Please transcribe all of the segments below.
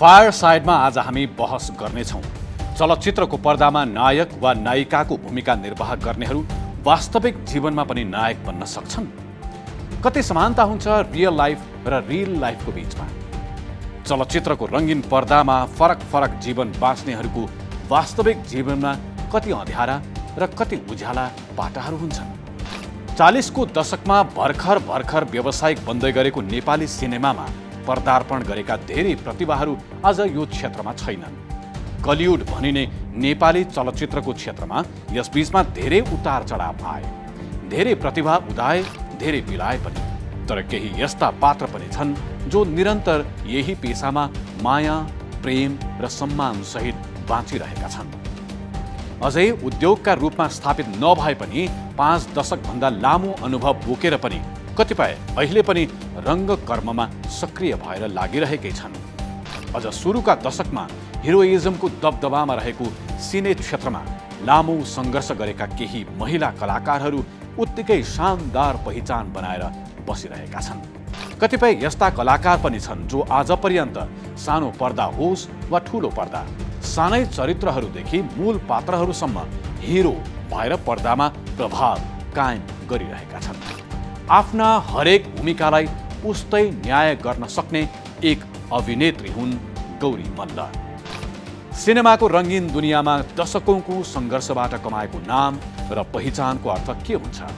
Fire साइडमा आज हामी बहस गर्नेछौँ चलचित्रको पर्दामा नायक वा नायिकाको भूमिका निर्वाह गर्नेहरू वास्तविक जीवनमा पनि नायक बन्न सक्छन् कति समानता हुन्छ रियल लाइफ र रियल लाइफको बिचमा चलचित्रको रङ्गिन पर्दामा फरक फरक जीवन बाँच्नेहरूको वास्तविक जीवनमा कति अँध्यारा र कति उज्याला बाटाहरू हुन्छन् चालिसको दशकमा भर्खर भर्खर व्यावसायिक बन्दै गरेको नेपाली सिनेमामा पर्दार्पण गरेका धेरै प्रतिभाहरू आज यो क्षेत्रमा छैनन् कलिउड भनिने नेपाली चलचित्रको क्षेत्रमा यसबीचमा धेरै उतार चढाव आए धेरै प्रतिभा उदाए धेरै बिलाए पनि तर केही यस्ता पात्र पनि छन् जो निरन्तर यही पेसामा माया प्रेम र सम्मानसहित बाँचिरहेका छन् अझै उद्योगका रूपमा स्थापित नभए पनि पाँच दशकभन्दा लामो अनुभव बोकेर पनि कतिपय अहिले पनि रङ्गकर्ममा सक्रिय भएर लागिरहेकै छन् अझ सुरुका दशकमा हिरोइजमको दबदबामा रहेको सिने क्षेत्रमा लामो सङ्घर्ष गरेका केही महिला कलाकारहरू उत्तिकै शानदार पहिचान बनाएर बसिरहेका छन् कतिपय यस्ता कलाकार पनि छन् जो आज पर्यन्त सानो पर्दा होस् वा ठुलो पर्दा सानै चरित्रहरूदेखि मूल पात्रहरूसम्म हिरो भएर पर्दामा प्रभाव कायम गरिरहेका छन् आफ्ना हरेक भूमिकालाई उस्तै न्याय गर्न सक्ने एक अभिनेत्री हुन् गौरी मल्ल सिनेमाको रङ्गीन दुनियाँमा दशकौँको सङ्घर्षबाट कमाएको नाम र पहिचानको अर्थ के हुन्छ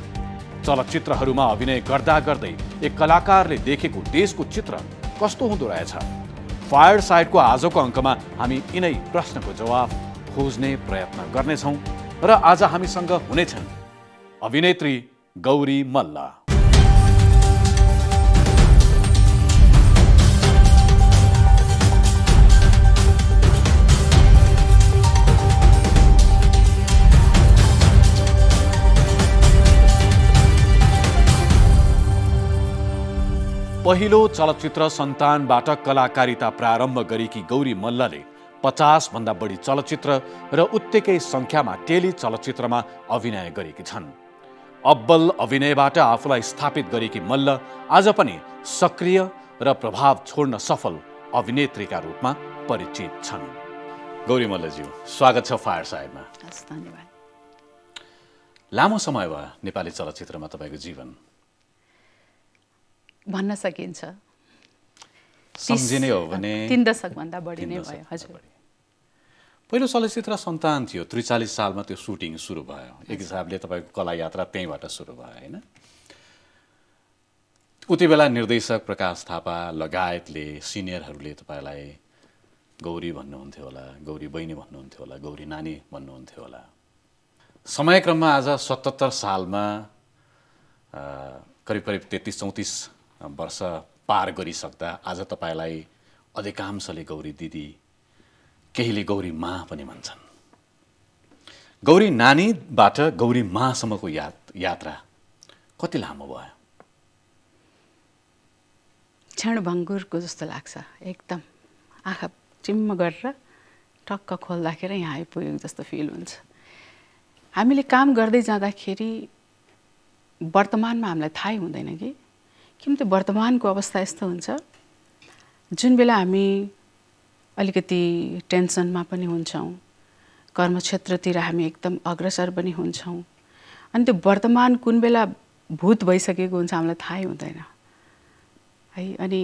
चलचित्रहरूमा अभिनय गर्दा गर्दै एक कलाकारले देखेको देशको चित्र कस्तो हुँदो रहेछ फायर साइडको आजको अङ्कमा हामी यिनै प्रश्नको जवाब खोज्ने प्रयत्न गर्नेछौँ र आज हामीसँग हुनेछन् अभिनेत्री गौरी मल्ल पहिलो चलचित्र सन्तानबाट कलाकारिता प्रारम्भ गरेकी गौरी मल्लले पचासभन्दा बढी चलचित्र र उत्तिकै सङ्ख्यामा टेली चलचित्रमा अभिनय गरेकी छन् अब्बल अभिनयबाट आफूलाई स्थापित गरेकी मल्ल आज पनि सक्रिय र प्रभाव छोड्न सफल अभिनेत्रीका रूपमा परिचित छन् गौरी मल्लज्यू स्वागत छ फायर साहेबमा लामो समय भयो नेपाली चलचित्रमा तपाईँको जीवन भन्न सकिन्छ सम्झिने हो भने बढी नै भयो हजुर पहिलो चलचित्र सन्तान थियो त्रिचालिस सालमा त्यो सुटिङ सुरु भयो एक हिसाबले तपाईँको कला यात्रा त्यहीँबाट सुरु भयो होइन उति बेला निर्देशक प्रकाश थापा लगायतले सिनियरहरूले तपाईँलाई गौरी भन्नुहुन्थ्यो होला गौरी बहिनी भन्नुहुन्थ्यो होला गौरी नानी भन्नुहुन्थ्यो होला समयक्रममा आज सतहत्तर सालमा करिब करिब तेत्तिस चौतिस वर्ष पार गरिसक्दा आज तपाईँलाई अधिकांशले गौरी दिदी केहीले गौरी मा पनि भन्छन् गौरी नानीबाट गौरी मासम्मको यात यात्रा कति लामो भयो क्षण क्षणभङ्गुरको जस्तो लाग्छ एकदम आँखा चिम्म गरेर टक्क खोल्दाखेरि यहाँ आइपुग्यो जस्तो फिल हुन्छ हामीले काम गर्दै जाँदाखेरि वर्तमानमा हामीलाई थाहै हुँदैन कि किन त्यो वर्तमानको अवस्था यस्तो हुन्छ जुन बेला हामी अलिकति टेन्सनमा पनि हुन्छौँ कर्मक्षेत्रतिर हामी एकदम अग्रसर पनि हुन्छौँ अनि त्यो वर्तमान कुन बेला भूत भइसकेको हुन्छ हामीलाई थाहै हुँदैन है अनि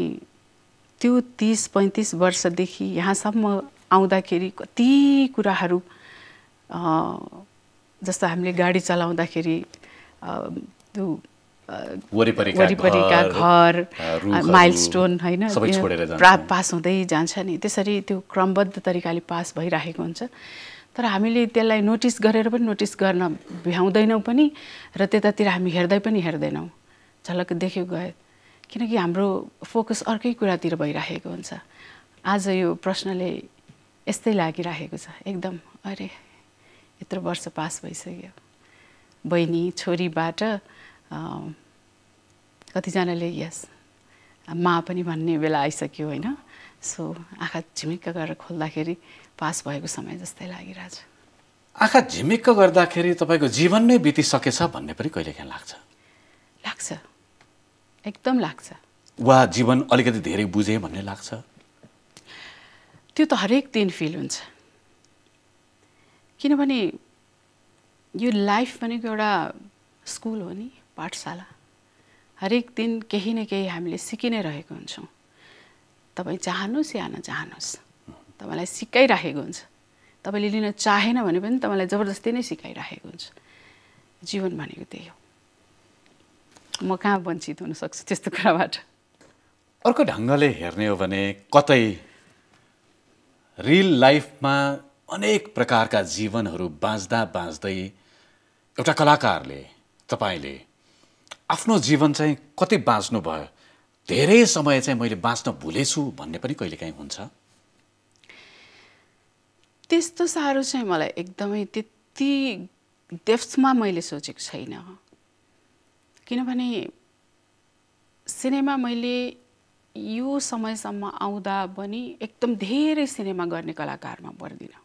त्यो तिस पैँतिस वर्षदेखि यहाँसम्म आउँदाखेरि कति कुराहरू जस्तो हामीले गाडी चलाउँदाखेरि त्यो वरिपरिका घर माइलस्टोन होइन प्रा पास हुँदै जान्छ नि त्यसरी त्यो क्रमबद्ध तरिकाले पास भइराखेको हुन्छ तर हामीले त्यसलाई नोटिस गरेर पनि नोटिस गर्न भ्याउँदैनौँ पनि र त्यतातिर हामी हेर्दै पनि हेर्दैनौँ झलक देख्यो गए किनकि हाम्रो फोकस अर्कै कुरातिर भइराखेको हुन्छ आज यो प्रश्नले यस्तै लागिराखेको छ एकदम अरे यत्रो वर्ष पास भइसक्यो बहिनी छोरीबाट Um, कतिजनाले यस मा पनि भन्ने बेला आइसक्यो होइन सो आँखा झिमिक्क गरेर खोल्दाखेरि पास भएको समय जस्तै लागिरहेछ आँखा झिमिक्क गर्दाखेरि तपाईँको जीवन नै बितिसकेछ भन्ने पनि कहिलेकाहीँ लाग्छ लाग्छ एकदम लाग्छ वा जीवन अलिकति धेरै बुझेँ भन्ने लाग्छ त्यो त हरेक दिन फिल हुन्छ किनभने यो लाइफ भनेको एउटा स्कुल हो नि पाठशाला हरेक दिन केही न केही हामीले सिकि नै रहेको हुन्छौँ तपाईँ चाहनुहोस् या नचाहनुहोस् तपाईँलाई सिकाइराखेको हुन्छ तपाईँले लिन चाहेन भने पनि तपाईँलाई जबरजस्ती नै सिकाइराखेको हुन्छ जीवन भनेको त्यही हो म कहाँ वञ्चित हुनसक्छु त्यस्तो कुराबाट अर्को ढङ्गले हेर्ने हो भने कतै रियल लाइफमा अनेक प्रकारका जीवनहरू बाँच्दा बाँच्दै एउटा कलाकारले तपाईँले आफ्नो जीवन चाहिँ कति बाँच्नु भयो धेरै समय चाहिँ मैले बाँच्न भुलेछु भन्ने पनि कहिलेकाहीँ हुन्छ त्यस्तो साह्रो चाहिँ मलाई एकदमै त्यति डेप्थमा मैले सोचेको छैन किनभने सिनेमा मैले यो समयसम्म आउँदा पनि एकदम धेरै सिनेमा गर्ने कलाकारमा पर्दिनँ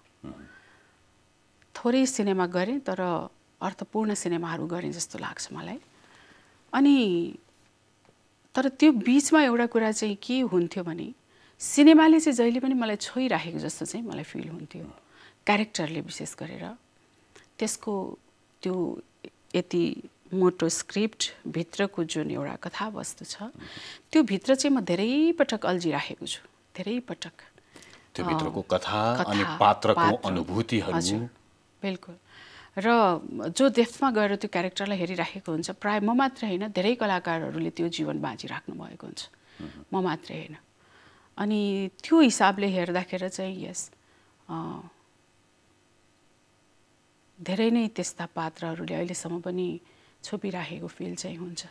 थोरै सिनेमा गरेँ तर अर्थपूर्ण सिनेमाहरू गरेँ जस्तो लाग्छ मलाई अनि तर त्यो बिचमा एउटा कुरा चाहिँ के हुन्थ्यो भने सिनेमाले चाहिँ जहिले पनि मलाई छोइराखेको जस्तो चाहिँ मलाई फिल हुन्थ्यो क्यारेक्टरले विशेष गरेर त्यसको त्यो यति मोटो स्क्रिप्टभित्रको जुन एउटा कथावस्तु छ त्यो भित्र चाहिँ म धेरै पटक अल्झिराखेको छु धेरै पटक भित्रको कथा अनि पात्रको बिल्कुल र जो डेफ्थमा गएर त्यो क्यारेक्टरलाई हेरिराखेको हुन्छ प्रायः म मात्र होइन धेरै कलाकारहरूले त्यो जीवन बाँचिराख्नु भएको हुन्छ म मात्र होइन अनि त्यो हिसाबले हेर्दाखेरि चाहिँ यस धेरै नै त्यस्ता पात्रहरूले अहिलेसम्म पनि छोपिराखेको फिल चाहिँ हुन्छ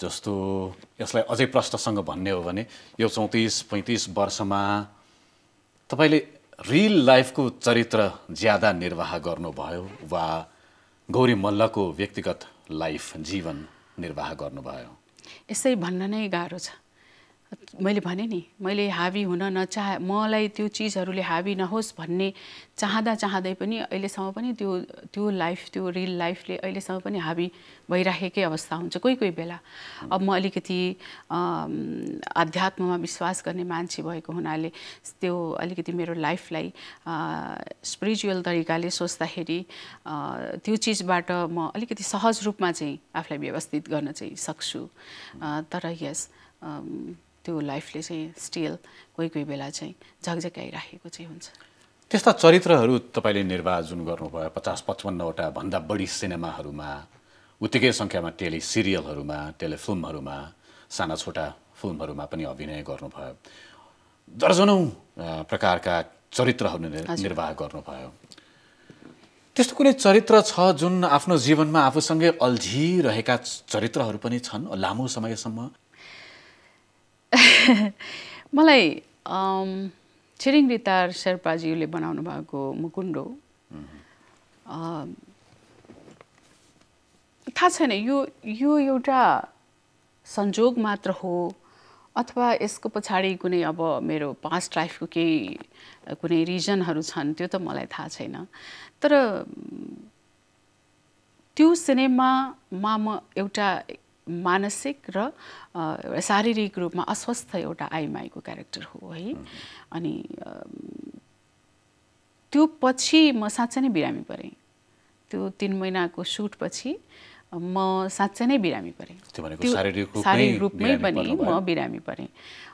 जस्तो यसलाई अझै प्रष्टसँग भन्ने हो भने यो चौतिस पैँतिस वर्षमा तपाईँले रियल लाइफको चरित्र ज्यादा निर्वाह गर्नुभयो वा गौरी मल्लको व्यक्तिगत लाइफ जीवन निर्वाह गर्नुभयो यसै भन्न नै गाह्रो छ मैले भने नि मैले हाबी हुन नचाह मलाई त्यो चिजहरूले हाबी नहोस् भन्ने चाहँदा चाहँदै पनि अहिलेसम्म पनि त्यो त्यो लाइफ त्यो रियल लाइफले अहिलेसम्म पनि हाबी भइराखेकै अवस्था हुन्छ कोही कोही बेला अब म अलिकति आध्यात्ममा विश्वास गर्ने मान्छे भएको हुनाले त्यो अलिकति मेरो लाइफलाई स्पिरिचुअल तरिकाले सोच्दाखेरि त्यो चिजबाट म अलिकति सहज रूपमा चाहिँ आफूलाई व्यवस्थित गर्न चाहिँ सक्छु तर यस त्यो लाइफले चाहिँ स्टिल कोही कोही बेला चाहिँ झकझकाइराखेको चाहिँ हुन्छ त्यस्ता चरित्रहरू तपाईँले निर्वाचन गर्नुभयो पचास पचपन्नवटा भन्दा बढी सिनेमाहरूमा उत्तिकै सङ्ख्यामा टेली सिरियलहरूमा टेलिफिल्महरूमा साना छोटा फिल्महरूमा पनि अभिनय गर्नुभयो दर्जनौ प्रकारका चरित्रहरू निर्वाह गर्नुभयो त्यस्तो कुनै चरित्र छ जुन आफ्नो जीवनमा आफूसँगै अल्झिरहेका चरित्रहरू पनि छन् लामो समयसम्म मलाई छिरिङ रितार शेर्पाज्यूले बनाउनु भएको मुकुन्डो थाहा छैन यो यो एउटा संजोग मात्र हो अथवा यसको पछाडि कुनै अब मेरो पास्ट लाइफको केही कुनै रिजनहरू छन् त्यो त मलाई थाहा छैन तर त्यो सिनेमामा म एउटा मानसिक र शारीरिक रूपमा अस्वस्थ एउटा आइमाईको क्यारेक्टर हो है अनि त्यो पछि म साँच्चै नै बिरामी परेँ त्यो तिन महिनाको सुटपछि म साँच्चै नै बिरामी परेँ त्यो शारीरिक रूपमै पनि म बिरामी परेँ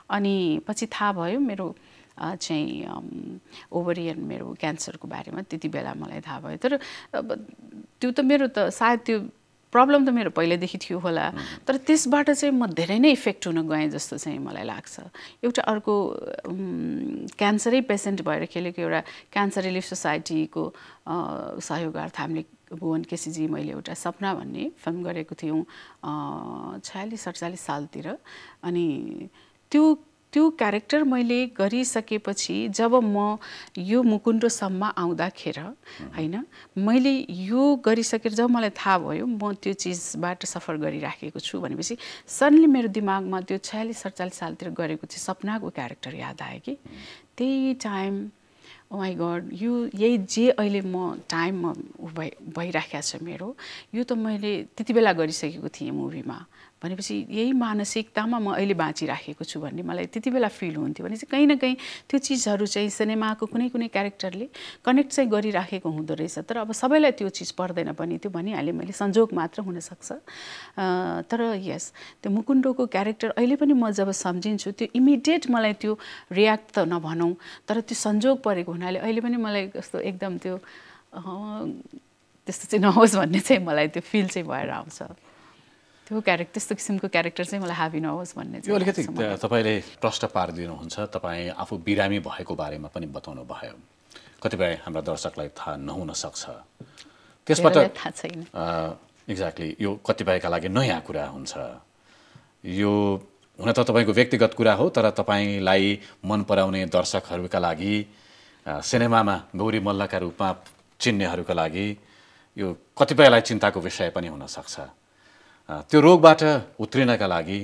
अनि पछि थाहा भयो मेरो चाहिँ ओभरियन मेरो क्यान्सरको बारेमा त्यति बेला मलाई थाहा भयो तर त्यो त मेरो त सायद त्यो प्रब्लम त मेरो पहिल्यैदेखि थियो होला तर त्यसबाट चाहिँ म धेरै नै इफेक्ट हुन गएँ जस्तो चाहिँ मलाई लाग्छ एउटा अर्को क्यान्सरै पेसेन्ट भएर खेलेको एउटा क्यान्सर रिलिफ सोसाइटीको सहयोगार्थ हामीले भुवन केसीजी मैले एउटा सपना भन्ने फिल्म गरेको थियौँ छयालिस अडचालिस सालतिर अनि त्यो त्यो क्यारेक्टर मैले गरिसकेपछि जब म यो मुकुन्डोसम्म आउँदाखेर होइन मैले यो गरिसकेर जब मलाई थाहा भयो म त्यो चिजबाट सफर गरिराखेको छु भनेपछि सडनली मेरो दिमागमा त्यो छयालिस सडचालिस सालतिर गरेको चाहिँ सपनाको क्यारेक्टर याद आयो कि त्यही टाइम माई गड यो यही जे अहिले म टाइममा भइ भइराखेको छ मेरो यो त मैले त्यति बेला गरिसकेको थिएँ मुभीमा भनेपछि यही मानसिकतामा म अहिले बाँचिराखेको छु भन्ने मलाई त्यति बेला फिल हुन्थ्यो भने चाहिँ कहीँ न कहीँ त्यो चिजहरू चाहिँ सिनेमाको कुनै कुनै क्यारेक्टरले कनेक्ट चाहिँ गरिराखेको हुँदो रहेछ तर अब सबैलाई त्यो चिज पर्दैन पनि त्यो भनिहालेँ मैले संजोग मात्र हुनसक्छ तर यस त्यो मुकुन्डोको क्यारेक्टर अहिले पनि म जब सम्झिन्छु त्यो इमिडिएट मलाई त्यो रियाक्ट त नभनौँ तर त्यो संजोग परेको हुनाले अहिले पनि मलाई कस्तो एकदम त्यो त्यस्तो चाहिँ नहोस् भन्ने चाहिँ मलाई त्यो फिल चाहिँ भएर आउँछ त्यो क्यारेक्टर त्यस्तो किसिमको क्यारेक्टर चाहिँ मलाई हाबी नहोस् भन्ने चाहिँ अलिकति तपाईँले प्रश्न पारिदिनुहुन्छ तपाईँ आफू बिरामी भएको बारेमा पनि बताउनु भयो कतिपय हाम्रा दर्शकलाई थाहा नहुन सक्छ त्यसबाट थाहा छैन एक्ज्याक्टली यो कतिपयका लागि नयाँ कुरा हुन्छ यो हुन त तपाईँको व्यक्तिगत कुरा हो तर तपाईँलाई मन पराउने दर्शकहरूका लागि सिनेमामा गौरी मल्लका रूपमा चिन्नेहरूका लागि यो कतिपयलाई चिन्ताको विषय पनि हुनसक्छ त्यो रोगबाट उत्रिनका लागि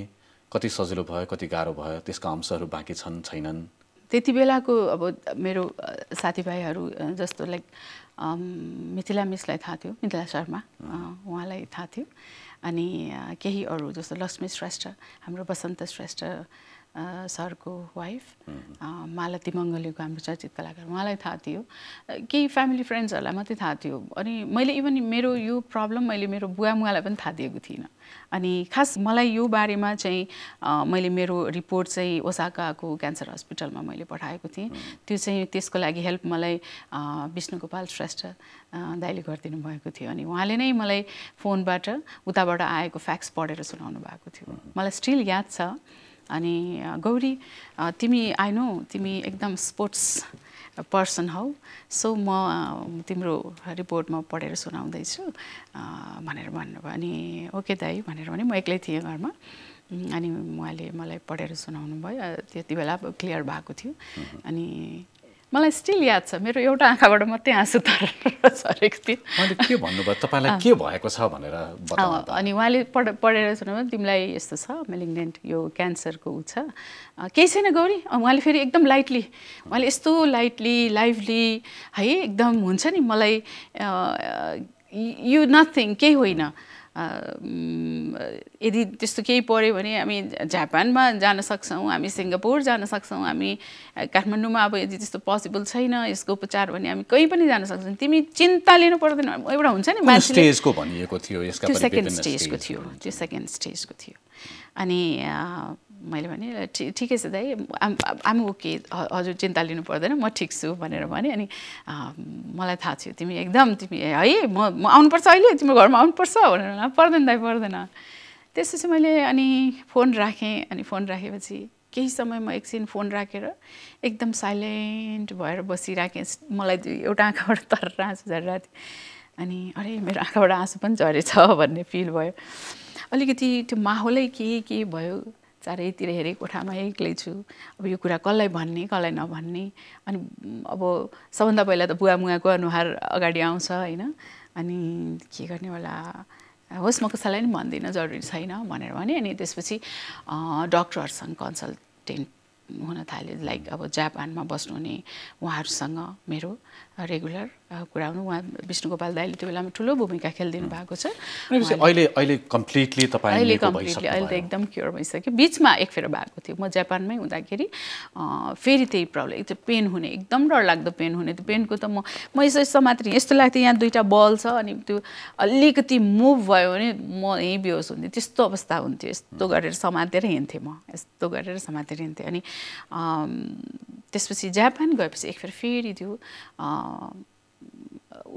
कति सजिलो भयो कति गाह्रो भयो त्यसका अंशहरू बाँकी छन् छैनन् त्यति बेलाको अब मेरो साथीभाइहरू जस्तो लाइक मिथिला मिसलाई थाहा थियो मिथिला शर्मा उहाँलाई थाहा थियो अनि केही अरू जस्तो लक्ष्मी श्रेष्ठ हाम्रो बसन्त श्रेष्ठ सरको वाइफ मालती मङ्गलेको हाम्रो चर्चित कलाकार उहाँलाई थाहा थियो केही फ्यामिली फ्रेन्ड्सहरूलाई मात्रै थाहा थियो अनि मैले इभन मेरो यो प्रब्लम मैले मेरो बुवा मुवालाई पनि थाहा दिएको थिइनँ अनि खास मलाई यो बारेमा चाहिँ मैले मेरो रिपोर्ट चाहिँ ओसाकाको क्यान्सर हस्पिटलमा मैले पठाएको थिएँ त्यो चाहिँ त्यसको लागि हेल्प मलाई विष्णु गोपाल श्रेष्ठ दाइले गरिदिनु भएको थियो अनि उहाँले नै मलाई फोनबाट उताबाट आएको फ्याक्स पढेर सुनाउनु भएको थियो मलाई स्टिल याद छ अनि गौरी तिमी आई नो तिमी एकदम स्पोर्ट्स पर्सन हौ सो म तिम्रो रिपोर्ट म पढेर सुनाउँदैछु भनेर भन्नुभयो अनि ओके दाई भनेर भने म एक्लै थिएँ घरमा अनि उहाँले मलाई पढेर सुनाउनु भयो त्यति बेला क्लियर भएको थियो अनि मलाई स्टिल याद छ मेरो एउटा आँखाबाट मात्रै आँसु तर झरेको थिएँ के भन्नुभयो तपाईँलाई के भएको छ भनेर अनि उहाँले पढ पढेर सुन्नुभयो तिमीलाई यस्तो छ मेलिग्नेन्ट यो क्यान्सरको ऊ छ केही छैन गौरी उहाँले फेरि एकदम लाइटली उहाँले यस्तो लाइटली लाइभली है एकदम हुन्छ नि मलाई यु नथिङ केही होइन यदि त्यस्तो केही पऱ्यो भने हामी जापानमा जान सक्छौँ हामी सिङ्गापुर जान सक्छौँ हामी काठमाडौँमा अब यदि त्यस्तो पोसिबल छैन यसको उपचार भने हामी कहीँ पनि जान सक्छौँ तिमी चिन्ता लिनु पर्दैन एउटा हुन्छ नि स्टेजको भनिएको थियो त्यो सेकेन्ड स्टेजको थियो त्यो सेकेन्ड स्टेजको थियो अनि मैले भने ठिकै छ दाइ आम ओके हजुर चिन्ता लिनु पर्दैन म ठिक छु भनेर भने अनि मलाई थाहा थियो तिमी एकदम तिमी है म म आउनुपर्छ अहिले तिम्रो घरमा आउनुपर्छ भनेर पर्दैन दाइ पर्दैन त्यसपछि मैले अनि फोन राखेँ अनि फोन राखेपछि केही समय म एकछिन फोन राखेर एकदम साइलेन्ट भएर बसिराखेँ मलाई एउटा आँखाबाट तर आँसु झरेर अनि अरे मेरो आँखाबाट आँसु पनि झरेछ भन्ने फिल भयो अलिकति त्यो माहौलै के के भयो चारैतिर हेरेँ कोठामा एक्लै छु अब यो कुरा कसलाई भन्ने कसलाई नभन्ने अनि अब सबभन्दा पहिला त बुवा मुवाको अनुहार अगाडि आउँछ होइन अनि के गर्ने होला होस् म कसैलाई पनि भन्दिनँ जरुरी छैन भनेर भने अनि त्यसपछि डक्टरहरूसँग कन्सल्टेन्ट हुन थाल्यो लाइक अब जापानमा बस्नुहुने उहाँहरूसँग मेरो रेगुलर कुरा हुनु उहाँ गोपाल दाईले त्यो बेलामा ठुलो भूमिका खेलिदिनु भएको छ अहिले अहिले कम्प्लिटली अहिले कम्प्लिटली अहिले त एकदम क्योर भइसक्यो बिचमा एक फेर भएको थियो म जापानमै हुँदाखेरि फेरि त्यही प्रब्लम चाहिँ पेन हुने एकदम डरलाग्दो पेन हुने त्यो पेनको त म म यसो यस्तो यस्तो लाग्थ्यो यहाँ दुइटा बल छ अनि त्यो अलिकति मुभ भयो भने म यहीँ बेहोस हुन्थेँ त्यस्तो अवस्था हुन्थ्यो यस्तो गरेर समातेर हिँड्थेँ म यस्तो गरेर समातेर हिँड्थेँ अनि त्यसपछि जापान गएपछि एक फेरि फेरि त्यो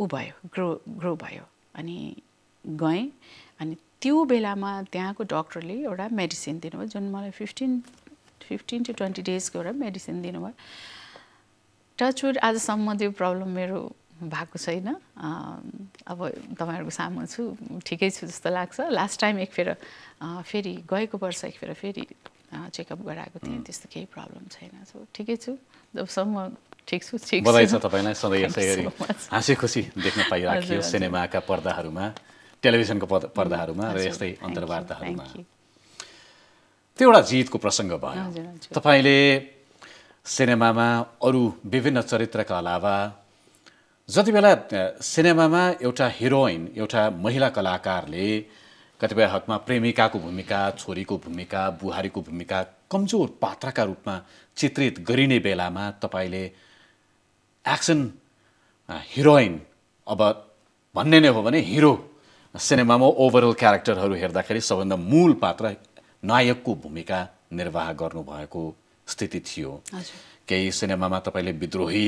ऊ भयो ग्रो ग्रो भयो अनि गएँ अनि त्यो बेलामा त्यहाँको डक्टरले एउटा मेडिसिन दिनुभयो जुन मलाई फिफ्टिन फिफ्टिन टु ट्वेन्टी डेजको एउटा मेडिसिन दिनुभयो टचवुड आजसम्म त्यो प्रब्लम मेरो भएको छैन अब तपाईँहरूको सामु छु ठिकै छु जस्तो लाग्छ लास्ट टाइम एकफेर फेरि गएको वर्ष एकफेर फेरि चेकअप गराएको थिएँ त्यस्तो केही प्रब्लम छैन सो ठिकै छु जबसम्म ठिक छु ठिक बधाई छ तपाईँलाई सधैँ यसै गरी हाँसी खुसी देख्न पाइराखियो सिनेमाका पर्दाहरूमा टेलिभिजनको पर्दाहरूमा र यस्तै अन्तर्वार्ताहरूमा त्यो एउटा जितको प्रसङ्ग भयो तपाईँले सिनेमामा अरू विभिन्न चरित्रका अलावा जति बेला सिनेमामा एउटा हिरोइन एउटा महिला कलाकारले कतिपय हकमा प्रेमिकाको भूमिका छोरीको भूमिका बुहारीको भूमिका कमजोर पात्रका रूपमा चित्रित गरिने बेलामा तपाईँले एक्सन हिरोइन uh, अब भन्ने नै हो भने हिरो सिनेमामा ओभरअल क्यारेक्टरहरू हेर्दाखेरि सबभन्दा मूल पात्र नायकको भूमिका निर्वाह गर्नुभएको स्थिति थियो केही सिनेमामा तपाईँले विद्रोही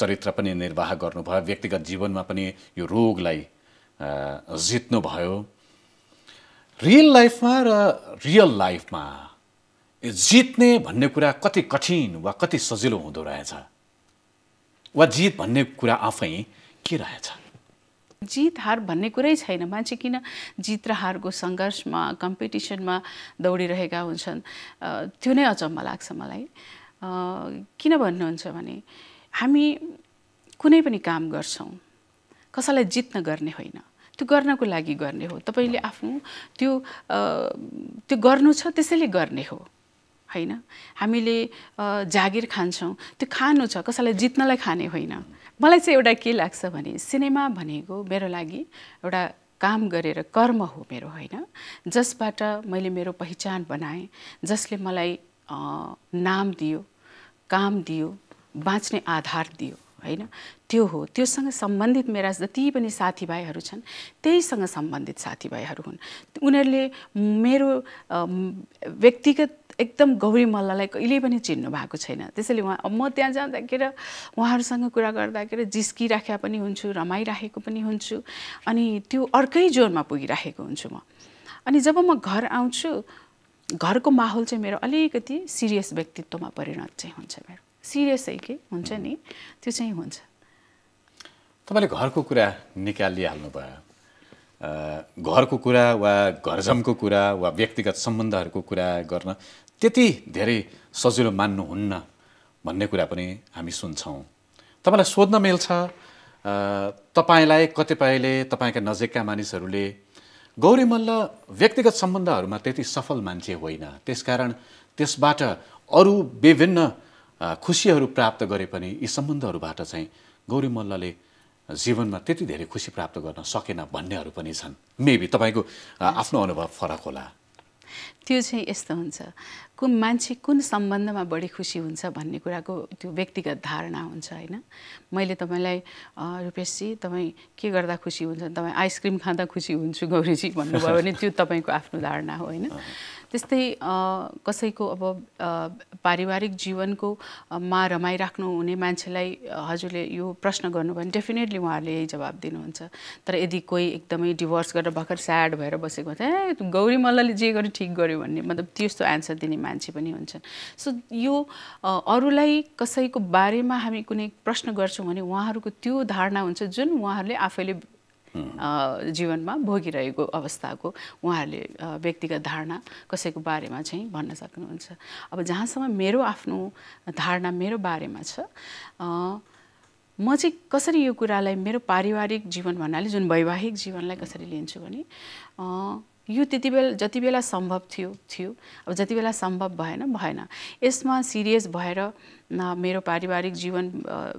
चरित्र पनि निर्वाह गर्नुभयो व्यक्तिगत जीवनमा पनि यो रोगलाई जित्नुभयो रियल लाइफमा र रियल लाइफमा जित्ने भन्ने कुरा कति कठिन वा कति सजिलो हुँदो रहेछ वा जित भन्ने कुरा आफै के रहेछ जित हार भन्ने कुरै छैन मान्छे किन जित र हारको सङ्घर्षमा कम्पिटिसनमा दौडिरहेका हुन्छन् त्यो नै अचम्म लाग्छ मलाई किन भन्नुहुन्छ भने हामी कुनै पनि काम गर्छौँ कसैलाई जित्न गर्ने होइन त्यो गर्नको लागि गर्ने हो तपाईँले आफ्नो त्यो त्यो गर्नु छ त्यसैले गर्ने हो होइन हामीले जागिर खान्छौँ त्यो खानु छ कसैलाई जित्नलाई खाने होइन मलाई चाहिँ एउटा के लाग्छ भने सिनेमा भनेको मेरो लागि एउटा काम गरेर कर्म हो मेरो होइन जसबाट मैले मेरो पहिचान बनाएँ जसले मलाई नाम दियो काम दियो बाँच्ने आधार दियो होइन त्यो हो त्योसँग सम्बन्धित मेरा जति पनि साथीभाइहरू छन् त्यहीसँग सम्बन्धित साथीभाइहरू हुन् उनीहरूले मेरो व्यक्तिगत एकदम गौरी मल्ललाई कहिले पनि चिन्नु भएको छैन त्यसैले उहाँ म त्यहाँ जाँदाखेरि उहाँहरूसँग कुरा गर्दाखेरि जिस्किराख्या पनि हुन्छु रमाइराखेको पनि हुन्छु अनि त्यो अर्कै जोनमा पुगिराखेको हुन्छु म अनि जब म घर आउँछु घरको माहौल चाहिँ मेरो अलिकति सिरियस व्यक्तित्वमा परिणत चाहिँ हुन्छ मेरो सिरियसै के हुन्छ नि त्यो चाहिँ हुन्छ तपाईँले घरको कुरा निकालिहाल्नु भयो घरको कुरा वा घरझमको कुरा वा व्यक्तिगत सम्बन्धहरूको कुरा गर्न त्यति धेरै सजिलो मान्नुहुन्न भन्ने कुरा पनि हामी सुन्छौँ तपाईँलाई सोध्न मिल्छ तपाईँलाई कतिपयले तपाईँका नजिकका मानिसहरूले गौरी मल्ल व्यक्तिगत सम्बन्धहरूमा त्यति सफल मान्छे होइन त्यसकारण त्यसबाट अरू विभिन्न खुसीहरू प्राप्त गरे पनि यी सम्बन्धहरूबाट चाहिँ गौरी मल्लले जीवनमा त्यति धेरै खुसी प्राप्त गर्न सकेन भन्नेहरू पनि छन् मेबी तपाईँको आफ्नो अनुभव फरक होला त्यो चाहिँ यस्तो हुन्छ कुन मान्छे कुन सम्बन्धमा बढी खुसी हुन्छ भन्ने कुराको त्यो व्यक्तिगत धारणा हुन्छ होइन मैले तपाईँलाई रूपेशजी तपाईँ के गर्दा खुसी हुन्छ तपाईँ आइसक्रिम खाँदा खुसी हुन्छु गौरीजी भन्नुभयो भने त्यो तपाईँको आफ्नो धारणा हो होइन त्यस्तै कसैको अब पारिवारिक जीवनको मा रमाइराख्नु हुने मान्छेलाई हजुरले यो प्रश्न गर्नुभयो भने डेफिनेटली उहाँहरूले यही जवाब दिनुहुन्छ तर यदि कोही एकदमै डिभोर्स गरेर भर्खर स्याड भएर बसेको हुन्छ ए गौरी मल्लले जे गर्यो ठिक गर्यो भन्ने मतलब त्यस्तो एन्सर दिने मान्छे पनि हुन्छन् सो यो अरूलाई कसैको बारेमा हामी कुनै प्रश्न गर्छौँ भने उहाँहरूको त्यो धारणा हुन्छ जुन उहाँहरूले आफैले जीवनमा भोगिरहेको अवस्थाको उहाँहरूले व्यक्तिगत धारणा कसैको बारेमा चाहिँ भन्न सक्नुहुन्छ अब जहाँसम्म मेरो आफ्नो धारणा मेरो बारेमा छ म चाहिँ कसरी यो कुरालाई मेरो पारिवारिक जीवन भन्नाले जुन वैवाहिक जीवनलाई कसरी लिन्छु भने यो त्यति बेला जति बेला सम्भव थियो थियो अब जति बेला सम्भव भएन भएन यसमा सिरियस भएर मेरो पारिवारिक जीवन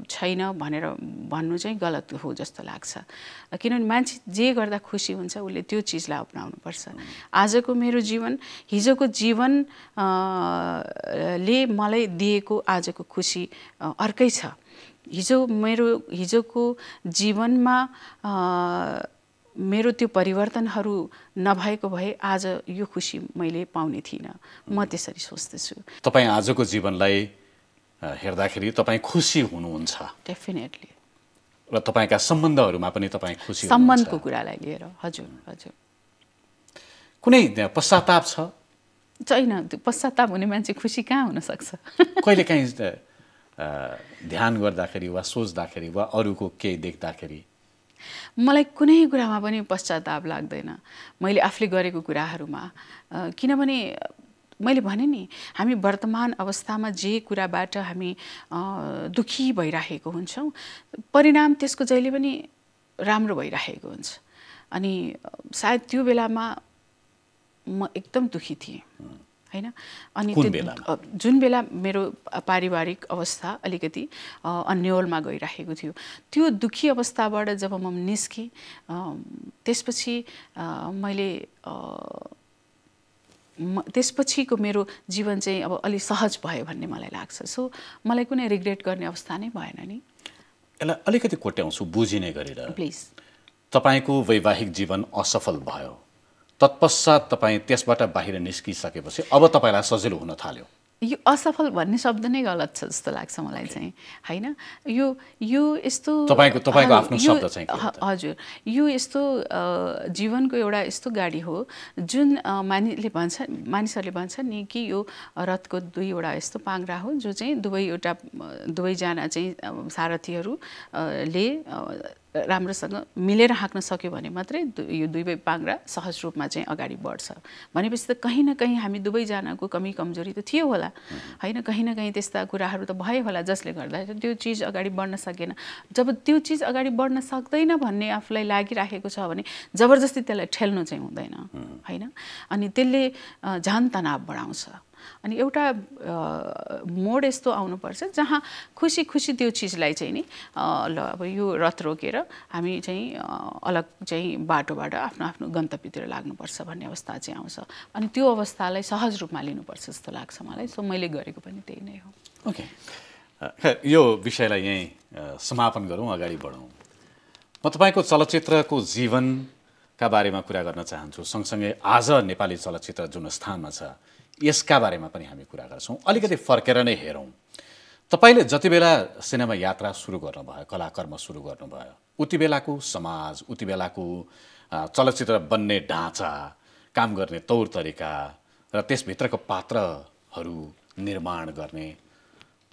छैन भनेर भन्नु चाहिँ गलत हो जस्तो लाग्छ किनभने मान्छे जे गर्दा खुसी हुन्छ उसले त्यो चिजलाई अप्नाउनुपर्छ आजको मेरो जीवन हिजोको जीवन ले मलाई दिएको आजको खुसी अर्कै छ हिजो मेरो हिजोको जीवनमा मेरो त्यो परिवर्तनहरू नभएको भए आज यो खुसी मैले पाउने थिइनँ म त्यसरी सोच्दछु तपाईँ आजको जीवनलाई हेर्दाखेरि तपाईँ खुसी हुनुहुन्छ डेफिनेटली र तपाईँका सम्बन्धहरूमा पनि तपाईँ खुसी सम्बन्धको कुरालाई लिएर हजुर हजुर कुनै पश्चाताप छ छैन त्यो पश्चाताप हुने मान्छे खुसी कहाँ हुनसक्छ कहिले काहीँ ध्यान गर्दाखेरि वा सोच्दाखेरि वा अरूको केही देख्दाखेरि मलाई कुनै कुरामा पनि पश्चाताप लाग्दैन मैले आफूले गरेको कुराहरूमा किनभने मैले भने नि हामी वर्तमान अवस्थामा जे कुराबाट हामी दुखी भइराखेको हुन्छौँ परिणाम त्यसको जहिले पनि राम्रो भइराखेको हुन्छ अनि सायद त्यो बेलामा म एकदम दुखी थिएँ होइन अनि जुन बेला मेरो पारिवारिक अवस्था अलिकति अन्यलमा गइराखेको थियो त्यो दुःखी अवस्थाबाट जब म निस्केँ त्यसपछि मैले त्यसपछिको मेरो जीवन चाहिँ अब अलि सहज भयो भन्ने मलाई लाग्छ सो मलाई कुनै रिग्रेट गर्ने अवस्था नै भएन नि यसलाई अलिकति कोट्याउँछु बुझिने गरेर प्लिज तपाईँको वैवाहिक जीवन असफल भयो तत्पश्चात तपाईँ त्यसबाट बाहिर निस्किसकेपछि अब तपाईँलाई सजिलो हुन थाल्यो यो असफल भन्ने शब्द नै गलत छ जस्तो लाग्छ मलाई चाहिँ होइन यो यो यस्तो तपाईँको तपाईँको आफ्नो शब्द चाहिँ हजुर यो यस्तो जीवनको एउटा यस्तो गाडी हो जुन मानिसले भन्छ मानिसहरूले भन्छ नि कि यो रथको दुईवटा यस्तो पाङ्रा हो जो चाहिँ दुवैवटा दुवैजना चाहिँ सारथीहरूले राम्रोसँग मिलेर हाँक्न सक्यो भने मात्रै यो दुवै पाङ्रा सहज रूपमा चाहिँ अगाडि बढ्छ भनेपछि त कहीँ न कहीँ हामी दुवैजनाको कमी कमजोरी त थियो होला होइन कहीँ न कहीँ त्यस्ता कुराहरू त भयो होला जसले गर्दा त्यो चिज अगाडि बढ्न सकेन जब त्यो चिज अगाडि बढ्न सक्दैन भन्ने आफूलाई लागिराखेको छ भने जबरजस्ती त्यसलाई ठेल्नु चाहिँ हुँदैन होइन अनि त्यसले झन् तनाव बढाउँछ अनि एउटा मोड यस्तो आउनुपर्छ जहाँ खुसी खुसी त्यो चिजलाई चाहिँ नि ल अब यो रथ रोकेर हामी चाहिँ अलग चाहिँ बाटोबाट आफ्नो आफ्नो गन्तव्यतिर लाग्नुपर्छ भन्ने अवस्था चाहिँ आउँछ अनि त्यो अवस्थालाई सहज रूपमा लिनुपर्छ जस्तो लाग्छ मलाई सो मैले गरेको पनि त्यही नै हो ओके यो विषयलाई यहीँ समापन गरौँ अगाडि बढौँ म तपाईँको चलचित्रको जीवनका बारेमा कुरा गर्न चाहन्छु सँगसँगै आज नेपाली चलचित्र जुन स्थानमा छ यसका बारेमा पनि हामी कुरा गर्छौँ अलिकति फर्केर नै हेरौँ तपाईँले जति बेला सिनेमा यात्रा सुरु गर्नुभयो कलाकर्म सुरु गर्नुभयो उति बेलाको समाज उति बेलाको चलचित्र बन्ने ढाँचा काम गर्ने तौर तरिका र त्यसभित्रको पात्रहरू निर्माण गर्ने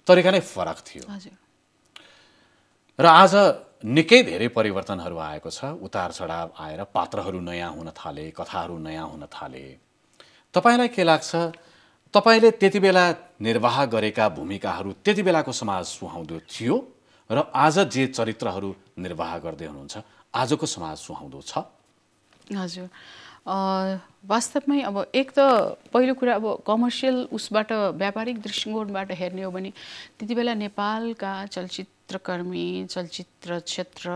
तरिका नै फरक थियो र आज निकै धेरै परिवर्तनहरू आएको छ उतार चढाव आएर पात्रहरू नयाँ हुन थाले कथाहरू नयाँ हुन थाले तपाईँलाई के लाग्छ तपाईँले त्यति बेला निर्वाह गरेका भूमिकाहरू त्यति बेलाको समाज सुहाउँदो थियो र आज जे चरित्रहरू निर्वाह गर्दै हुनुहुन्छ आजको समाज सुहाउँदो छ हजुर वास्तवमै अब एक त पहिलो कुरा अब कमर्सियल उसबाट व्यापारिक दृष्टिकोणबाट हेर्ने हो भने त्यति बेला नेपालका चलचित्र चित्रकर्मी चलचित्र क्षेत्र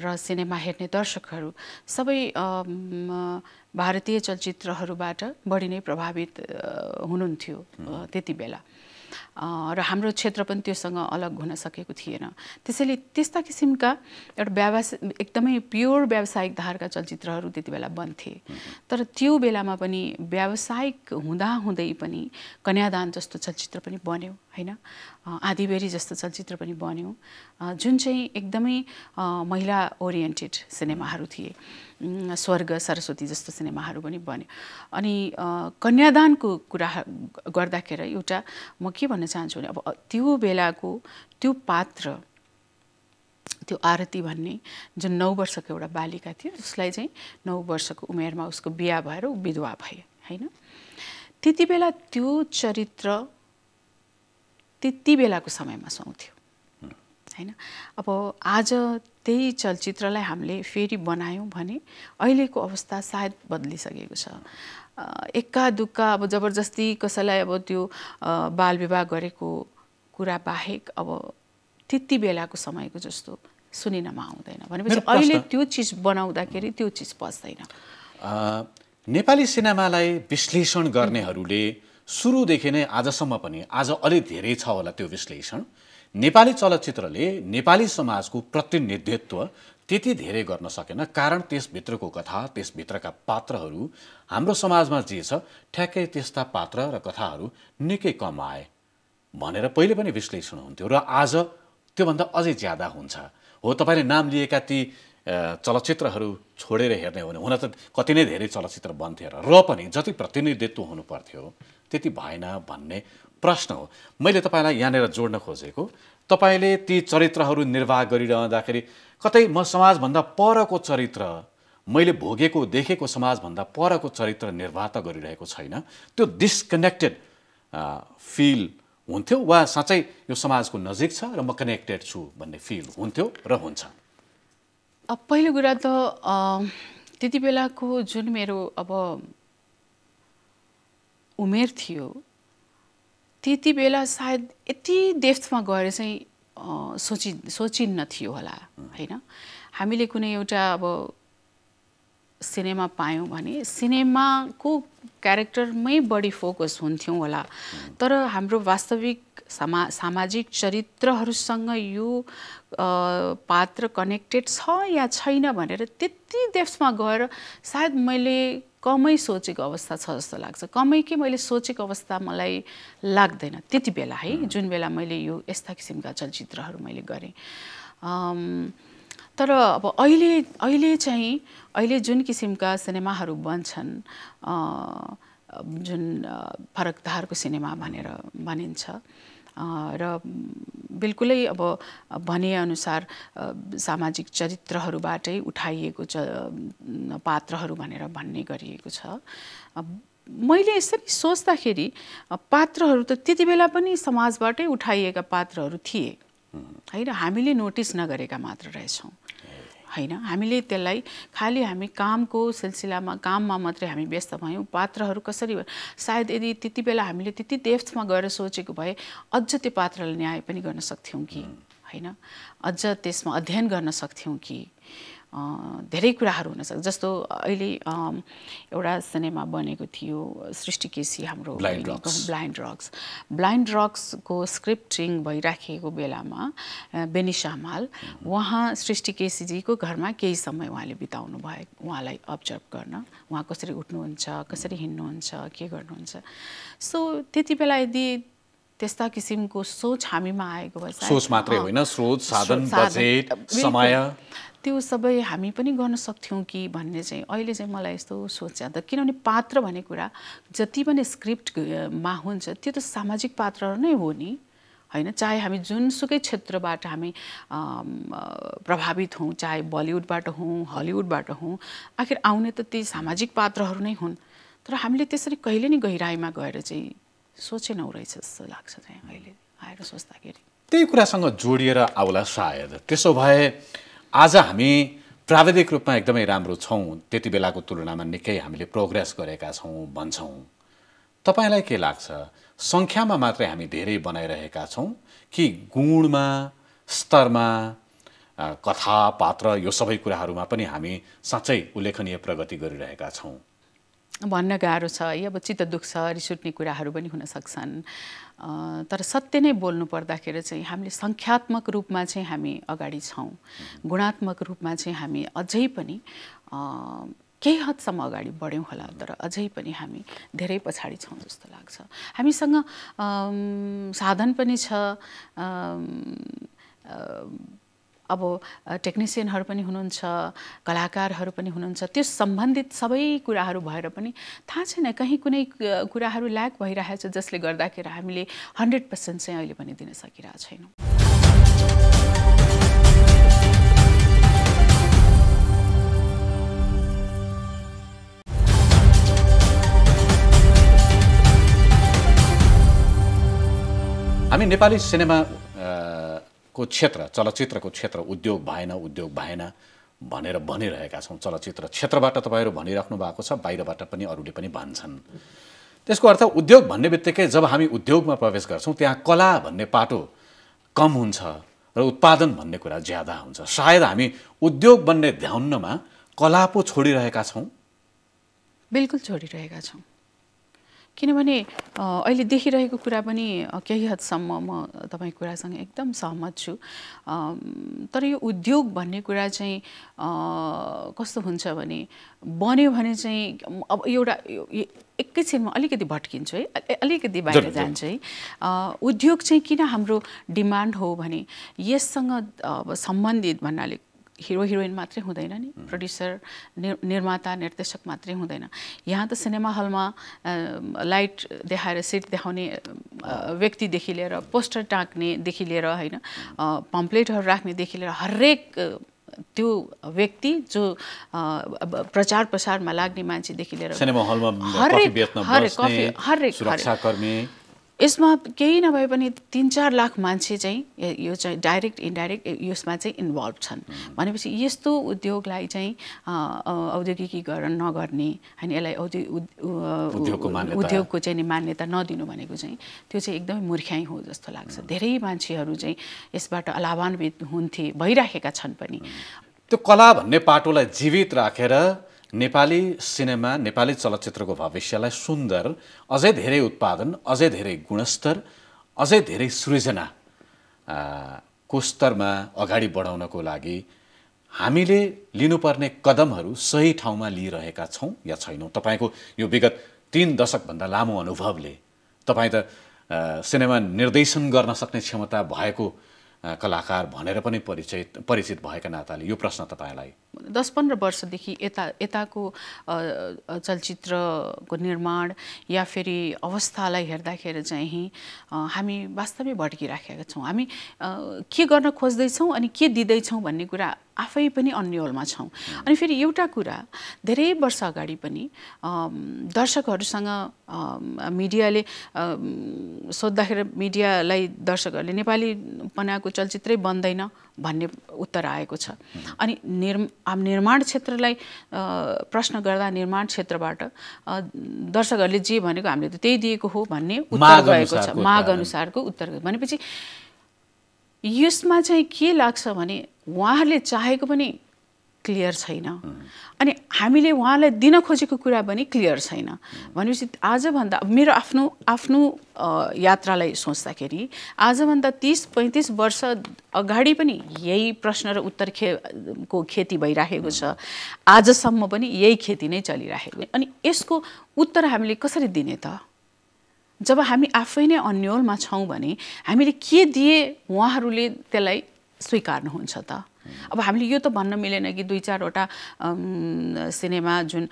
र सिनेमा हेर्ने दर्शकहरू सबै भारतीय चलचित्रहरूबाट बढी नै प्रभावित हुनुहुन्थ्यो त्यति बेला र हाम्रो क्षेत्र पनि त्योसँग अलग हुन सकेको थिएन त्यसैले त्यस्ता किसिमका एउटा व्यावसाय एकदमै प्योर व्यावसायिक धारका चलचित्रहरू त्यति बेला बन्थे तर त्यो बेलामा पनि व्यावसायिक हुँदाहुँदै पनि कन्यादान जस्तो चलचित्र पनि बन्यो होइन आदिबेरी जस्तो चलचित्र पनि बन्यो जुन चाहिँ एकदमै महिला ओरिएन्टेड सिनेमाहरू थिए स्वर्ग सरस्वती जस्तो सिनेमाहरू पनि बन्यो अनि कन्यादानको कुरा गर्दाखेरि एउटा म के भन्न चाहन्छु भने अब त्यो बेलाको त्यो पात्र त्यो आरती भन्ने जुन नौ वर्षको एउटा बालिका थियो उसलाई चाहिँ नौ वर्षको उमेरमा उसको बिहा भएर ऊ विधवा भए होइन त्यति बेला त्यो चरित्र त्यति बेलाको समयमा सुहाउँथ्यो होइन अब आज त्यही चलचित्रलाई हामीले फेरि बनायौँ भने अहिलेको अवस्था सायद बद्लिसकेको छ एक्का दुक्का अब जबरजस्ती कसैलाई अब त्यो बाल विवाह गरेको कुरा बाहेक अब त्यति बेलाको समयको जस्तो सुनिनमा आउँदैन भनेपछि अहिले त्यो चिज बनाउँदाखेरि त्यो चिज पस्दैन नेपाली सिनेमालाई विश्लेषण गर्नेहरूले सुरुदेखि नै आजसम्म पनि आज अलि धेरै छ होला त्यो विश्लेषण नेपाली चलचित्रले नेपाली समाजको प्रतिनिधित्व त्यति धेरै गर्न सकेन कारण त्यसभित्रको कथा त्यसभित्रका पात्रहरू हाम्रो समाजमा जे छ ठ्याक्कै त्यस्ता पात्र र कथाहरू निकै कम आए भनेर पहिले पनि विश्लेषण हुन्थ्यो र आज त्योभन्दा अझै ज्यादा हुन्छ हो तपाईँले नाम लिएका ती चलचित्रहरू छोडेर हेर्ने हो भने हुन त कति नै धेरै चलचित्र बन्थे र पनि जति प्रतिनिधित्व हुनुपर्थ्यो त्यति भएन भन्ने प्रश्न हो मैले तपाईँलाई यहाँनिर जोड्न खोजेको तपाईँले ती चरित्रहरू निर्वाह गरिरहँदाखेरि कतै म समाजभन्दा परको चरित्र मैले भोगेको देखेको समाजभन्दा परको चरित्र निर्वाह त गरिरहेको छैन त्यो डिस्कनेक्टेड फिल हुन्थ्यो वा साँच्चै यो समाजको नजिक छ र म कनेक्टेड छु भन्ने फिल हुन्थ्यो र हुन्छ पहिलो कुरा त त्यति बेलाको जुन मेरो अब उमेर थियो त्यति बेला सायद यति डेफ्थमा गएर चाहिँ सोचि सोचिन्न थियो होला होइन हामीले कुनै एउटा अब सिनेमा पायौँ भने सिनेमाको क्यारेक्टरमै बढी फोकस हुन्थ्यौँ होला तर हाम्रो वास्तविक समा सामाजिक चरित्रहरूसँग यो पात्र कनेक्टेड छ या छैन भनेर त्यति डेफ्समा गएर सायद मैले कमै सोचेको अवस्था छ जस्तो लाग्छ कमै के मैले सोचेको अवस्था मलाई लाग्दैन त्यति बेला है जुन बेला मैले यो यस्ता किसिमका चलचित्रहरू मैले गरेँ तर अब अहिले अहिले चाहिँ अहिले जुन किसिमका सिनेमाहरू बन्छन् जुन फरकधारको सिनेमा भनेर भनिन्छ र बिल्कुलै अब भनेअनुसार सामाजिक चरित्रहरूबाटै उठाइएको च पात्रहरू भनेर भन्ने गरिएको छ मैले यसरी सोच्दाखेरि पात्रहरू त त्यति बेला पनि समाजबाटै उठाइएका पात्रहरू थिए होइन हामीले नोटिस नगरेका मात्र रहेछौँ होइन हामीले त्यसलाई खालि हामी कामको सिलसिलामा काममा मात्रै हामी व्यस्त भयौँ पात्रहरू कसरी सायद यदि त्यति बेला हामीले त्यति डेफ्थमा गएर सोचेको भए अझ त्यो पात्रलाई न्याय पनि गर्न सक्थ्यौँ कि होइन अझ त्यसमा अध्ययन गर्न सक्थ्यौँ कि धेरै कुराहरू हुनसक्छ जस्तो अहिले एउटा सिनेमा बनेको थियो सृष्टि केसी हाम्रो ब्लाइन्ड रक्स ब्लाइन्ड रक्सको स्क्रिप्टिङ भइराखेको बेलामा बेनिसा शामाल उहाँ सृष्टि केसीजीको घरमा केही समय उहाँले बिताउनु भए उहाँलाई अब्जर्भ गर्न उहाँ कसरी उठ्नुहुन्छ कसरी हिँड्नुहुन्छ के गर्नुहुन्छ सो त्यति बेला यदि त्यस्ता किसिमको सोच हामीमा आएको भए सोच मात्रै होइन स्रोत साधन बजेट समय त्यो सबै हामी पनि गर्न सक्थ्यौँ कि भन्ने चाहिँ अहिले चाहिँ मलाई यस्तो सोच त किनभने पात्र भन्ने कुरा जति पनि स्क्रिप्टमा हुन्छ त्यो त सामाजिक पात्रहरू नै हो नि होइन चाहे हामी जुनसुकै क्षेत्रबाट हामी प्रभावित हौँ चाहे बलिउडबाट हौँ हलिउडबाट हौँ आखिर आउने त त्यही सामाजिक पात्रहरू नै हुन् तर हामीले त्यसरी कहिले नै गहिराइमा गएर चाहिँ सोचेनौँ रहेछ जस्तो लाग्छ चाहिँ अहिले आएर सोच्दाखेरि त्यही कुरासँग जोडिएर आउला सायद त्यसो भए आज हामी प्राविधिक रूपमा एकदमै राम्रो छौँ त्यति बेलाको तुलनामा निकै हामीले प्रोग्रेस गरेका छौँ भन्छौँ तपाईँलाई के लाग्छ सङ्ख्यामा मात्रै हामी धेरै बनाइरहेका छौँ कि गुणमा स्तरमा कथा पात्र यो सबै कुराहरूमा पनि हामी साँच्चै उल्लेखनीय प्रगति गरिरहेका छौँ भन्न गाह्रो छ यी अब चित्त दुख्छ रिस उठ्ने कुराहरू पनि हुन सक्छन् तर सत्य नै बोल्नु पर्दाखेरि चाहिँ हामीले सङ्ख्यात्मक रूपमा चाहिँ हामी अगाडि छौँ गुणात्मक रूपमा चाहिँ हामी अझै पनि केही हदसम्म अगाडि बढ्यौँ होला तर अझै पनि हामी धेरै पछाडि छौँ जस्तो लाग्छ हामीसँग साधन पनि छ अब टेक्निसियनहरू पनि हुनुहुन्छ कलाकारहरू पनि हुनुहुन्छ त्यो सम्बन्धित सबै कुराहरू भएर पनि थाहा छैन कहीँ कुनै कुराहरू ल्याक भइरहेछ जसले गर्दाखेरि हामीले हन्ड्रेड पर्सेन्ट चाहिँ अहिले पनि दिन सकिरहेको छैनौँ हामी नेपाली सिनेमा को क्षेत्र चलचित्रको क्षेत्र उद्योग भएन उद्योग भएन भनेर भनिरहेका छौँ चलचित्र क्षेत्रबाट तपाईँहरू भनिराख्नु भएको छ बाहिरबाट पनि अरूले पनि भन्छन् त्यसको अर्थ उद्योग भन्ने बित्तिकै जब हामी उद्योगमा प्रवेश गर्छौँ त्यहाँ कला भन्ने पाटो कम हुन्छ र उत्पादन भन्ने कुरा ज्यादा हुन्छ सायद हामी उद्योग बन्ने ध्याउन्नमा कला पो छोडिरहेका छौँ बिल्कुल छोडिरहेका छौँ किनभने अहिले देखिरहेको कुरा पनि केही हदसम्म म तपाईँ कुरासँग एकदम सहमत छु तर यो उद्योग भन्ने कुरा चाहिँ कस्तो हुन्छ भने बन्यो भने चाहिँ अब एउटा एकैछिनमा अलिकति भट्किन्छु है अलिकति बाहिर जान्छु है उद्योग चाहिँ किन हाम्रो डिमान्ड हो भने यससँग अब सम्बन्धित भन्नाले हिरो हिरोइन मात्रै हुँदैन नि प्रड्युसर hmm. निर्माता निर्देशक मात्रै हुँदैन यहाँ त सिनेमा हलमा लाइट देखाएर सिट देखाउने व्यक्तिदेखि लिएर पोस्टर टाँक्नेदेखि लिएर होइन पम्प्लेटहरू राख्नेदेखि लिएर हरेक त्यो व्यक्ति जो प्रचार प्रसारमा लाग्ने मान्छेदेखि लिएर हरेक हरेक हरेक यसमा केही नभए पनि तिन चार लाख मान्छे चाहिँ यो चाहिँ डाइरेक्ट इन्डाइरेक्ट यसमा चाहिँ इन्भल्भ छन् mm. भनेपछि यस्तो उद्योगलाई चाहिँ औद्योगिकीकरण नगर्ने होइन यसलाई औद्योग उद्योगको चाहिँ मान्यता नदिनु भनेको चाहिँ त्यो चाहिँ एकदमै मुर्ख्याइ हो जस्तो लाग्छ mm. धेरै मान्छेहरू चाहिँ यसबाट लाभान्वित हुन्थे भइराखेका छन् पनि mm. त्यो कला भन्ने पाटोलाई जीवित राखेर नेपाली सिनेमा नेपाली चलचित्रको भविष्यलाई सुन्दर अझै धेरै उत्पादन अझै धेरै गुणस्तर अझै धेरै सृजना को स्तरमा अगाडि बढाउनको लागि हामीले लिनुपर्ने कदमहरू सही ठाउँमा लिइरहेका छौँ या छैनौँ तपाईँको यो विगत तिन दशकभन्दा लामो अनुभवले तपाईँ त सिनेमा निर्देशन गर्न सक्ने क्षमता भएको कलाकार भनेर पनि परिचित परिचित भएका नाताले यो प्रश्न तपाईँलाई दस पन्ध्र वर्षदेखि यता यताको चलचित्रको निर्माण या फेरि अवस्थालाई हेर्दाखेरि चाहिँ हामी वास्तवमै भड्किराखेका छौँ हामी के गर्न खोज्दैछौँ अनि के दिँदैछौँ भन्ने कुरा आफै पनि अन्यलमा छौँ अनि फेरि एउटा कुरा धेरै वर्ष अगाडि पनि दर्शकहरूसँग मिडियाले सोद्धाखेरि मिडियालाई दर्शकहरूले नेपाली बनाएको चलचित्रै बन्दैन भन्ने उत्तर आएको छ अनि निर् निर्माण क्षेत्रलाई प्रश्न गर्दा निर्माण क्षेत्रबाट दर्शकहरूले जे भनेको हामीले त त्यही दिएको हो भन्ने उत्तर गएको छ माग अनुसारको उत्तर भनेपछि यसमा चाहिँ के लाग्छ भने उहाँहरूले चाहेको पनि क्लियर छैन अनि हामीले उहाँलाई दिन खोजेको कुरा पनि क्लियर छैन भनेपछि आजभन्दा मेरो आफ्नो आफ्नो यात्रालाई सोच्दाखेरि आजभन्दा तिस पैँतिस वर्ष अगाडि पनि यही प्रश्न र उत्तर खे को खेती भइराखेको छ आजसम्म पनि यही खेती नै चलिराखेको अनि यसको उत्तर हामीले कसरी दिने त जब हामी आफै नै अन्यलमा छौँ भने हामीले के दिए उहाँहरूले त्यसलाई स्वीकार्नुहुन्छ त अब हामीले यो त भन्न मिलेन कि दुई चारवटा सिनेमा जुन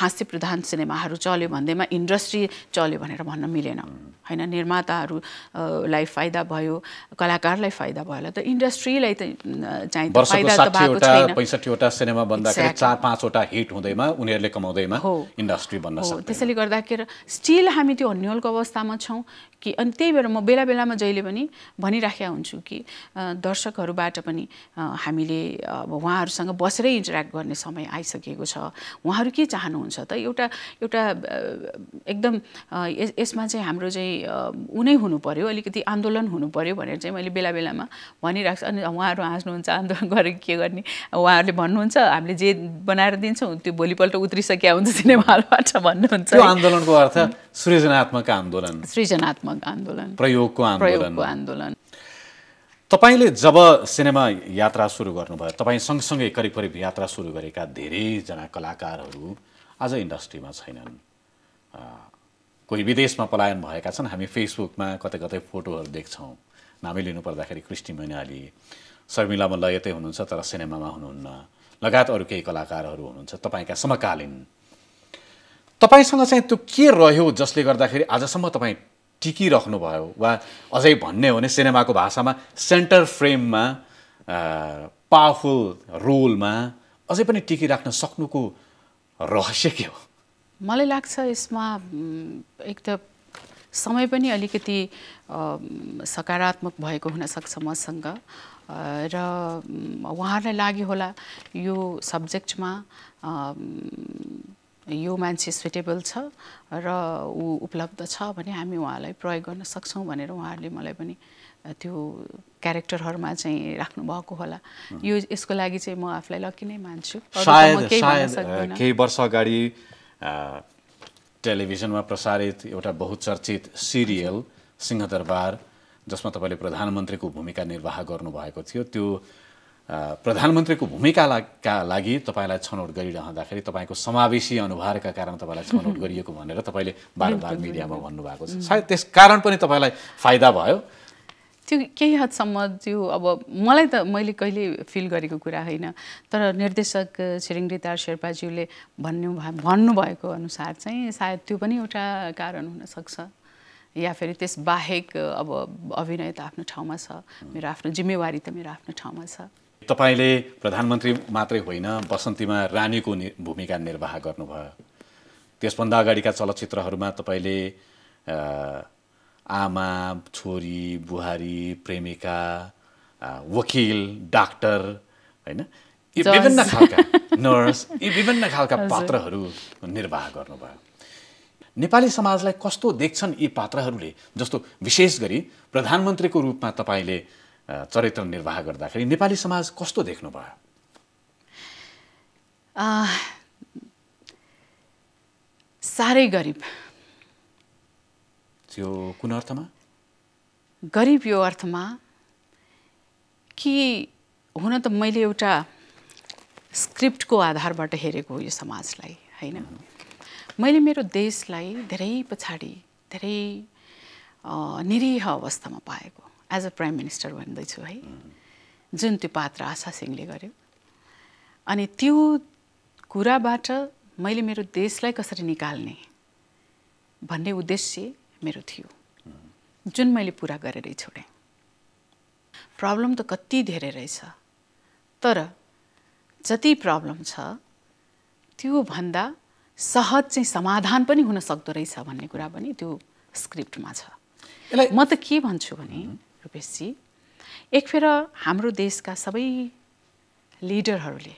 हास्य प्रधान सिनेमाहरू चल्यो भन्दैमा इन्डस्ट्री चल्यो भनेर भन्न मिलेन होइन निर्माताहरूलाई फाइदा भयो कलाकारलाई फाइदा भयो होला त इन्डस्ट्रीलाई त चाहिँ फाइदा पैँसठीवटा सिनेमा बन्दाखेरि चार पाँचवटा हिट हुँदैमा उनीहरूले कमाउँदैमा हो इन्डस्ट्री बन्न हो त्यसैले गर्दाखेरि स्टिल हामी त्यो हन्यलको अवस्थामा छौँ कि अनि त्यही भएर म बेला बेलामा जहिले पनि भनिराखेका हुन्छु कि दर्शकहरूबाट पनि पनि हामीले अब उहाँहरूसँग बसेरै इन्टरेक्ट गर्ने समय आइसकेको छ उहाँहरू के चाहनुहुन्छ त एउटा एउटा एकदम यसमा चाहिँ हाम्रो चाहिँ उनै हुनु पऱ्यो अलिकति आन्दोलन हुनु पऱ्यो भनेर चाहिँ मैले बेला बेलामा भनिरहेको छु अनि उहाँहरू हाँस्नुहुन्छ आन्दोलन गरेर के गर्ने उहाँहरूले भन्नुहुन्छ हामीले जे बनाएर दिन्छौँ त्यो भोलिपल्ट उत्रिसकेका हुन्छ सिनेमा हलबाट भन्नुहुन्छ आन्दोलनको अर्थ सृजनात्मक आन्दोलन सृजनात्मक आन्दोलन प्रयोगको आन्दोलन तपाईँले जब सिनेमा यात्रा सुरु गर्नुभयो तपाईँ सँगसँगै करिब करिब यात्रा सुरु गरेका धेरैजना कलाकारहरू आज इन्डस्ट्रीमा छैनन् कोही विदेशमा पलायन भएका छन् हामी फेसबुकमा कतै कतै फोटोहरू देख्छौँ नामै लिनुपर्दाखेरि क्रिस्टी मैनाली शर्मिला मल्ल यतै हुनुहुन्छ तर सिनेमामा हुनुहुन्न लगायत अरू केही कलाकारहरू हुनुहुन्छ तपाईँका समकालीन तपाईँसँग चाहिँ त्यो के रह्यो जसले गर्दाखेरि आजसम्म तपाईँ टिकिराख्नुभयो वा अझै भन्ने हो भने सिनेमाको भाषामा सेन्टर फ्रेममा पावरफुल रोलमा अझै पनि टिकिराख्न सक्नुको रहस्य के हो मलाई लाग्छ यसमा एक त समय पनि अलिकति सकारात्मक भएको हुनसक्छ मसँग र उहाँहरूलाई लाग्यो होला यो सब्जेक्टमा यो मान्छे सुइटेबल छ र ऊ उपलब्ध छ भने हामी उहाँलाई प्रयोग गर्न सक्छौँ भनेर उहाँहरूले मलाई पनि त्यो क्यारेक्टरहरूमा चाहिँ राख्नुभएको होला यो यसको लागि चाहिँ म आफूलाई लकी नै मान्छु केही वर्ष अगाडि टेलिभिजनमा प्रसारित एउटा बहुचर्चित सिरियल सिंहदरबार जसमा तपाईँले प्रधानमन्त्रीको भूमिका निर्वाह गर्नुभएको थियो त्यो प्रधानमन्त्रीको भूमिकाका लागि तपाईँलाई छनौट गरिरहँदाखेरि तपाईँको समावेशी अनुहारका कारण तपाईँलाई छनौट गरिएको भनेर तपाईँले बार बार मिडियामा भन्नुभएको छ सायद त्यस कारण पनि तपाईँलाई फाइदा भयो त्यो केही हदसम्म त्यो अब मलाई त मैले कहिले फिल गरेको कुरा होइन तर निर्देशक छिरिङ रितार शेर्पाज्यूले भन्नु भन्नुभएको अनुसार चाहिँ सायद त्यो पनि एउटा कारण हुनसक्छ या फेरि त्यस बाहेक अब अभिनय त आफ्नो ठाउँमा छ मेरो आफ्नो जिम्मेवारी त मेरो आफ्नो ठाउँमा छ तपाईँले प्रधानमन्त्री मात्रै होइन बसन्तीमा रानीको नि भूमिका निर्वाह गर्नुभयो त्यसभन्दा अगाडिका चलचित्रहरूमा तपाईँले आमा छोरी बुहारी प्रेमिका वकिल डाक्टर होइन यी विभिन्न खालका नर्स यी विभिन्न खालका पात्रहरू निर्वाह गर्नुभयो नेपाली समाजलाई कस्तो देख्छन् यी पात्रहरूले जस्तो विशेष गरी प्रधानमन्त्रीको रूपमा तपाईँले चरित्र निर्वाह गर्दाखेरि नेपाली समाज कस्तो देख्नुभयो साह्रै गरिब त्यो कुन अर्थमा गरिब यो अर्थमा कि हुन त मैले एउटा स्क्रिप्टको आधारबाट हेरेको यो समाजलाई होइन मैले मेरो देशलाई धेरै पछाडि धेरै निरीह अवस्थामा पाएको एज अ प्राइम मिनिस्टर भन्दैछु है जुन त्यो पात्र आशा सिंहले गर्यो अनि त्यो कुराबाट मैले मेरो देशलाई कसरी निकाल्ने भन्ने उद्देश्य मेरो थियो जुन मैले पुरा गरेरै छोडेँ प्रब्लम त कति धेरै रहेछ तर जति प्रब्लम छ त्योभन्दा सहज चाहिँ समाधान पनि हुन सक्दो रहेछ भन्ने कुरा पनि त्यो स्क्रिप्टमा छ म त के भन्छु भने एक एकफेर हाम्रो देशका सबै लिडरहरूले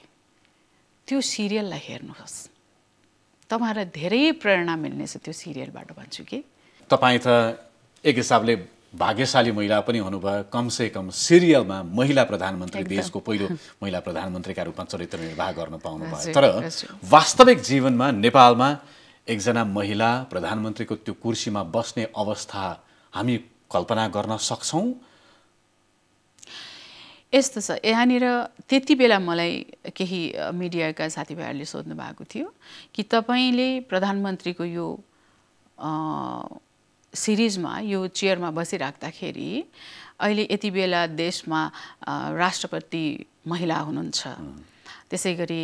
त्यो सिरियललाई हेर्नुहोस् तपाईँहरूलाई धेरै प्रेरणा मिल्नेछ त्यो सिरियलबाट भन्छु कि तपाईँ त एक हिसाबले भाग्यशाली महिला पनि हुनुभयो कमसे कम सिरियलमा महिला प्रधानमन्त्री देशको पहिलो महिला प्रधानमन्त्रीका रूपमा चरित्र निर्वाह गर्न पाउनुभयो तर वास्तविक जीवनमा नेपालमा एकजना महिला प्रधानमन्त्रीको त्यो कुर्सीमा बस्ने अवस्था हामी कल्पना गर्न सक्छौँ यस्तो छ यहाँनिर त्यति बेला मलाई केही मिडियाका साथीभाइहरूले सोध्नु भएको थियो कि तपाईँले प्रधानमन्त्रीको यो सिरिजमा यो चेयरमा बसिराख्दाखेरि अहिले यति बेला देशमा राष्ट्रपति महिला हुनुहुन्छ त्यसै गरी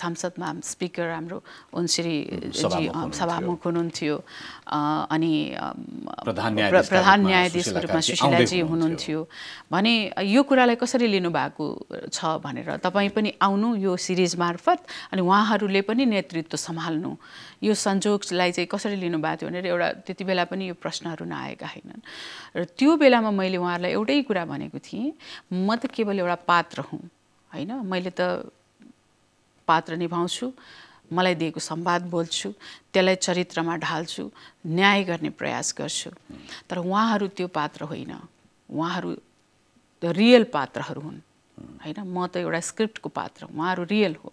संसदमा स्पिकर हाम्रो ओन्सिरीजी सभामुख हुनुहुन्थ्यो अनि प्रधान न्यायाधीशको रूपमा सुशीलाजी हुनुहुन्थ्यो भने यो कुरालाई कसरी लिनुभएको छ भनेर तपाईँ पनि आउनु यो सिरिज मार्फत अनि उहाँहरूले पनि नेतृत्व सम्हाल्नु यो संजोगलाई चाहिँ कसरी लिनुभएको थियो भनेर एउटा त्यति बेला पनि यो प्रश्नहरू नआएका होइनन् र त्यो बेलामा मैले उहाँहरूलाई एउटै कुरा भनेको थिएँ म त केवल एउटा पात्र हुँ होइन मैले त पात्र निभाउँछु मलाई दिएको संवाद बोल्छु त्यसलाई चरित्रमा ढाल्छु न्याय गर्ने प्रयास गर्छु तर उहाँहरू त्यो पात्र होइन उहाँहरू रियल पात्रहरू हुन् होइन म त एउटा स्क्रिप्टको पात्र उहाँहरू रियल हो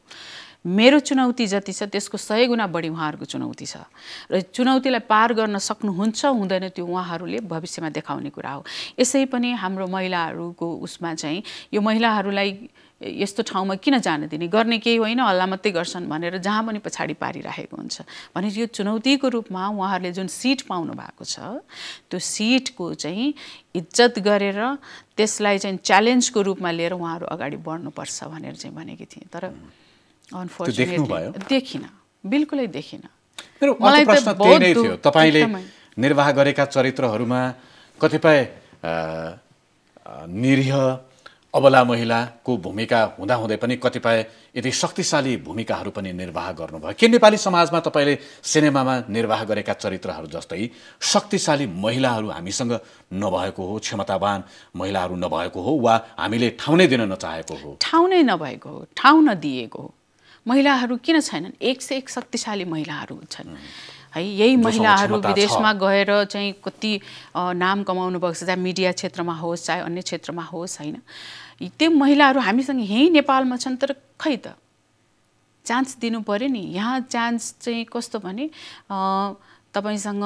मेरो चुनौती जति छ त्यसको सय गुणा बढी उहाँहरूको चुनौती छ र चुनौतीलाई पार गर्न सक्नुहुन्छ हुँदैन त्यो उहाँहरूले भविष्यमा देखाउने कुरा हो यसै पनि हाम्रो महिलाहरूको उसमा चाहिँ यो महिलाहरूलाई यस्तो ठाउँमा किन जान दिने गर्ने केही होइन हल्ला मात्रै गर्छन् भनेर जहाँ पनि पछाडि पारिराखेको हुन्छ भने यो चुनौतीको रूपमा उहाँहरूले जुन सिट पाउनु भएको छ त्यो सिटको चाहिँ इज्जत गरेर त्यसलाई चाहिँ च्यालेन्जको रूपमा लिएर उहाँहरू अगाडि बढ्नुपर्छ भनेर चाहिँ भनेकी थिएँ तर अनफोर्चुनेटली देखिनँ बिल्कुलै देखिनँ मलाई नै थियो तपाईँले निर्वाह गरेका चरित्रहरूमा कतिपय निरीह अबला महिलाको भूमिका हुँदाहुँदै पनि कतिपय यति शक्तिशाली भूमिकाहरू पनि निर्वाह गर्नुभयो के नेपाली समाजमा तपाईँले सिनेमामा निर्वाह गरेका चरित्रहरू जस्तै शक्तिशाली महिलाहरू हामीसँग नभएको हो क्षमतावान महिलाहरू नभएको हो वा हामीले ठाउँ नै दिन नचाहेको हो ठाउँ नै नभएको हो ठाउँ नदिएको हो महिलाहरू किन छैनन् एक से एक शक्तिशाली महिलाहरू छन् है यही महिलाहरू विदेशमा गएर चाहिँ कति नाम कमाउनु भएको छ चाहे मिडिया क्षेत्रमा होस् चाहे अन्य क्षेत्रमा होस् होइन त्यो महिलाहरू हामीसँग यहीँ नेपालमा छन् तर खै त चान्स दिनु पऱ्यो नि यहाँ चान्स चाहिँ कस्तो भने तपाईँसँग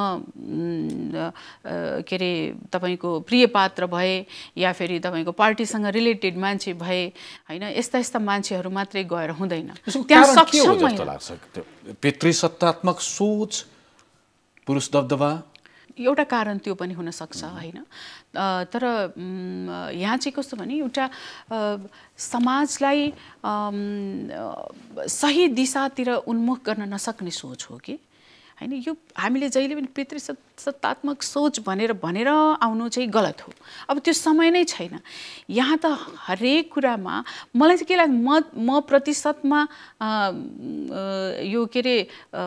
के अरे तपाईँको प्रिय पात्र भए या फेरि तपाईँको पार्टीसँग रिलेटेड मान्छे भए होइन यस्ता यस्ता मान्छेहरू मात्रै गएर हुँदैन त्यहाँ सक्षम लाग्छ पितृसत्तात्मक सोच पुरुष दबदबा एउटा कारण त्यो पनि हुनसक्छ होइन तर यहाँ चाहिँ कस्तो भने एउटा समाजलाई सही दिशातिर उन्मुख गर्न नसक्ने सोच हो कि होइन यो हामीले जहिले पनि पितृ सत्तात्मक सोच भनेर भनेर आउनु चाहिँ गलत हो अब त्यो समय नै छैन यहाँ त हरेक कुरामा मलाई चाहिँ के लाग्छ म म प्रतिशतमा यो के अरे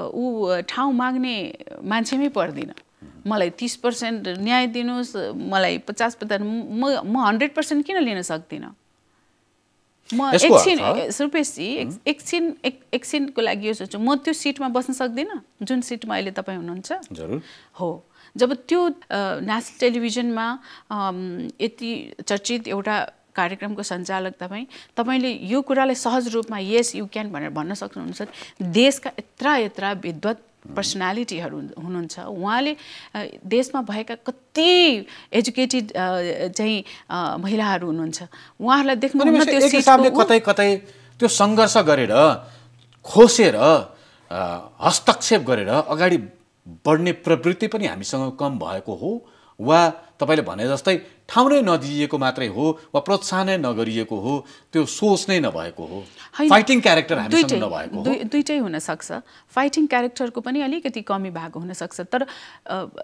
ऊ ठाउँ माग्ने मान्छेमै पर्दिनँ मलाई तिस पर्सेन्ट न्याय दिनुहोस् मलाई पचास पर्सेन्ट म म हन्ड्रेड पर्सेन्ट किन लिन सक्दिनँ म एकछिन रूपेशजी एकछिन एक एकछिनको लागि यो सोच्छु म त्यो सिटमा बस्न सक्दिनँ जुन सिटमा अहिले तपाईँ हुनुहुन्छ हो जब त्यो नेसनल टेलिभिजनमा यति चर्चित एउटा कार्यक्रमको सञ्चालक तपाईँ तपाईँले यो कुरालाई सहज रूपमा यस यु क्यान भनेर भन्न सक्नुहुन्छ देशका यत्र यत्र विद्वत पर्सनालिटीहरू हुनुहुन्छ उहाँले देशमा भएका कति एजुकेटेड चाहिँ महिलाहरू हुनुहुन्छ उहाँहरूलाई देख्नु त्यो हिसाबले कतै कतै त्यो सङ्घर्ष गरेर खोसेर हस्तक्षेप गरेर अगाडि बढ्ने प्रवृत्ति पनि हामीसँग कम भएको हो वा तपाईँले भने जस्तै ठाउँ नै नदिइएको मात्रै हो वा प्रोत्साहनै नगरिएको हो त्यो सोच नै नभएको हो फाइटिङ क्यारेक्टर हामीसँग नभएको हो दुइटै हुनसक्छ फाइटिङ क्यारेक्टरको पनि अलिकति कमी भएको हुनसक्छ तर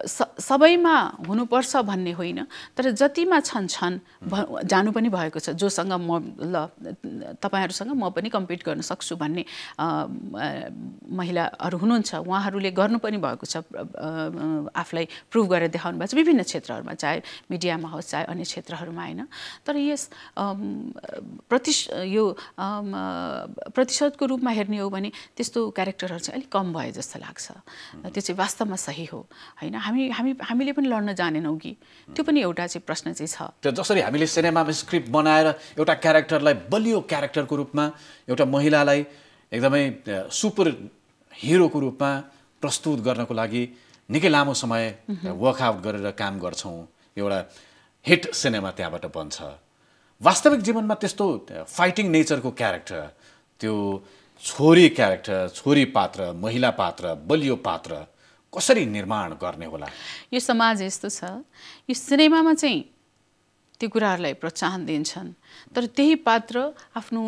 सबैमा हुनुपर्छ भन्ने होइन तर जतिमा छन् छन् जानु पनि भएको छ जोसँग म ल तपाईँहरूसँग म पनि कम्पिट गर्न सक्छु भन्ने महिलाहरू हुनुहुन्छ उहाँहरूले गर्नु पनि भएको छ आफूलाई प्रुभ गरेर देखाउनु भएको छ विभिन्न क्षेत्रहरूमा चाहे मिडियामा होस् चाहे अन्य क्षेत्रहरूमा होइन तर यस प्रतिश यो प्रतिशतको रूपमा हेर्ने हो भने त्यस्तो क्यारेक्टरहरू चाहिँ अलिक कम भयो जस्तो लाग्छ त्यो चाहिँ वास्तवमा सही हो होइन हामी हामी हामीले पनि लड्न जानेनौँ कि त्यो पनि एउटा चाहिँ प्रश्न चाहिँ छ त्यो जसरी हामीले सिनेमामा स्क्रिप्ट बनाएर एउटा क्यारेक्टरलाई बलियो क्यारेक्टरको रूपमा एउटा महिलालाई एकदमै सुपर हिरोको रूपमा प्रस्तुत गर्नको लागि निकै लामो समय वर्कआउट गरेर काम गर्छौँ एउटा हिट सिनेमा त्यहाँबाट बन्छ वास्तविक जीवनमा त्यस्तो फाइटिङ नेचरको क्यारेक्टर त्यो छोरी क्यारेक्टर छोरी पात्र महिला पात्र बलियो पात्र कसरी निर्माण गर्ने होला यो समाज यस्तो छ यो सिनेमामा चाहिँ त्यो कुराहरूलाई प्रोत्साहन दिन्छन् तर त्यही पात्र आफ्नो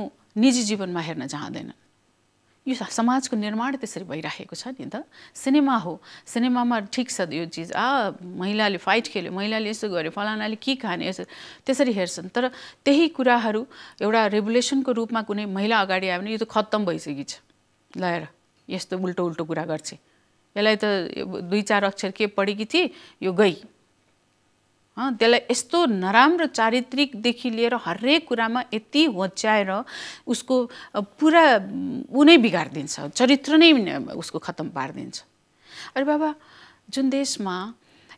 निजी जीवनमा हेर्न चाहँदैनन् यो समाजको निर्माण त्यसरी भइराखेको छ नि त सिनेमा हो सिनेमामा ठिक छ यो चिज आ महिलाले फाइट खेल्यो महिलाले यसो गर्यो फलानाले के खाने यसो त्यसरी हेर्छन् तर त्यही कुराहरू एउटा रेगुलेसनको रूपमा कुनै महिला अगाडि आयो भने यो त खत्तम भइसकेको छ लगाएर यस्तो उल्टो उल्टो कुरा गर्छ यसलाई त दुई चार अक्षर के पढेकी थिए यो गई त्यसलाई यस्तो नराम्रो चारित्रिकदेखि लिएर हरेक कुरामा यति होच्याएर उसको पुरा ऊ नै बिगारिदिन्छ चरित्र नै उसको खत्तम पारिदिन्छ अरे बाबा जुन देशमा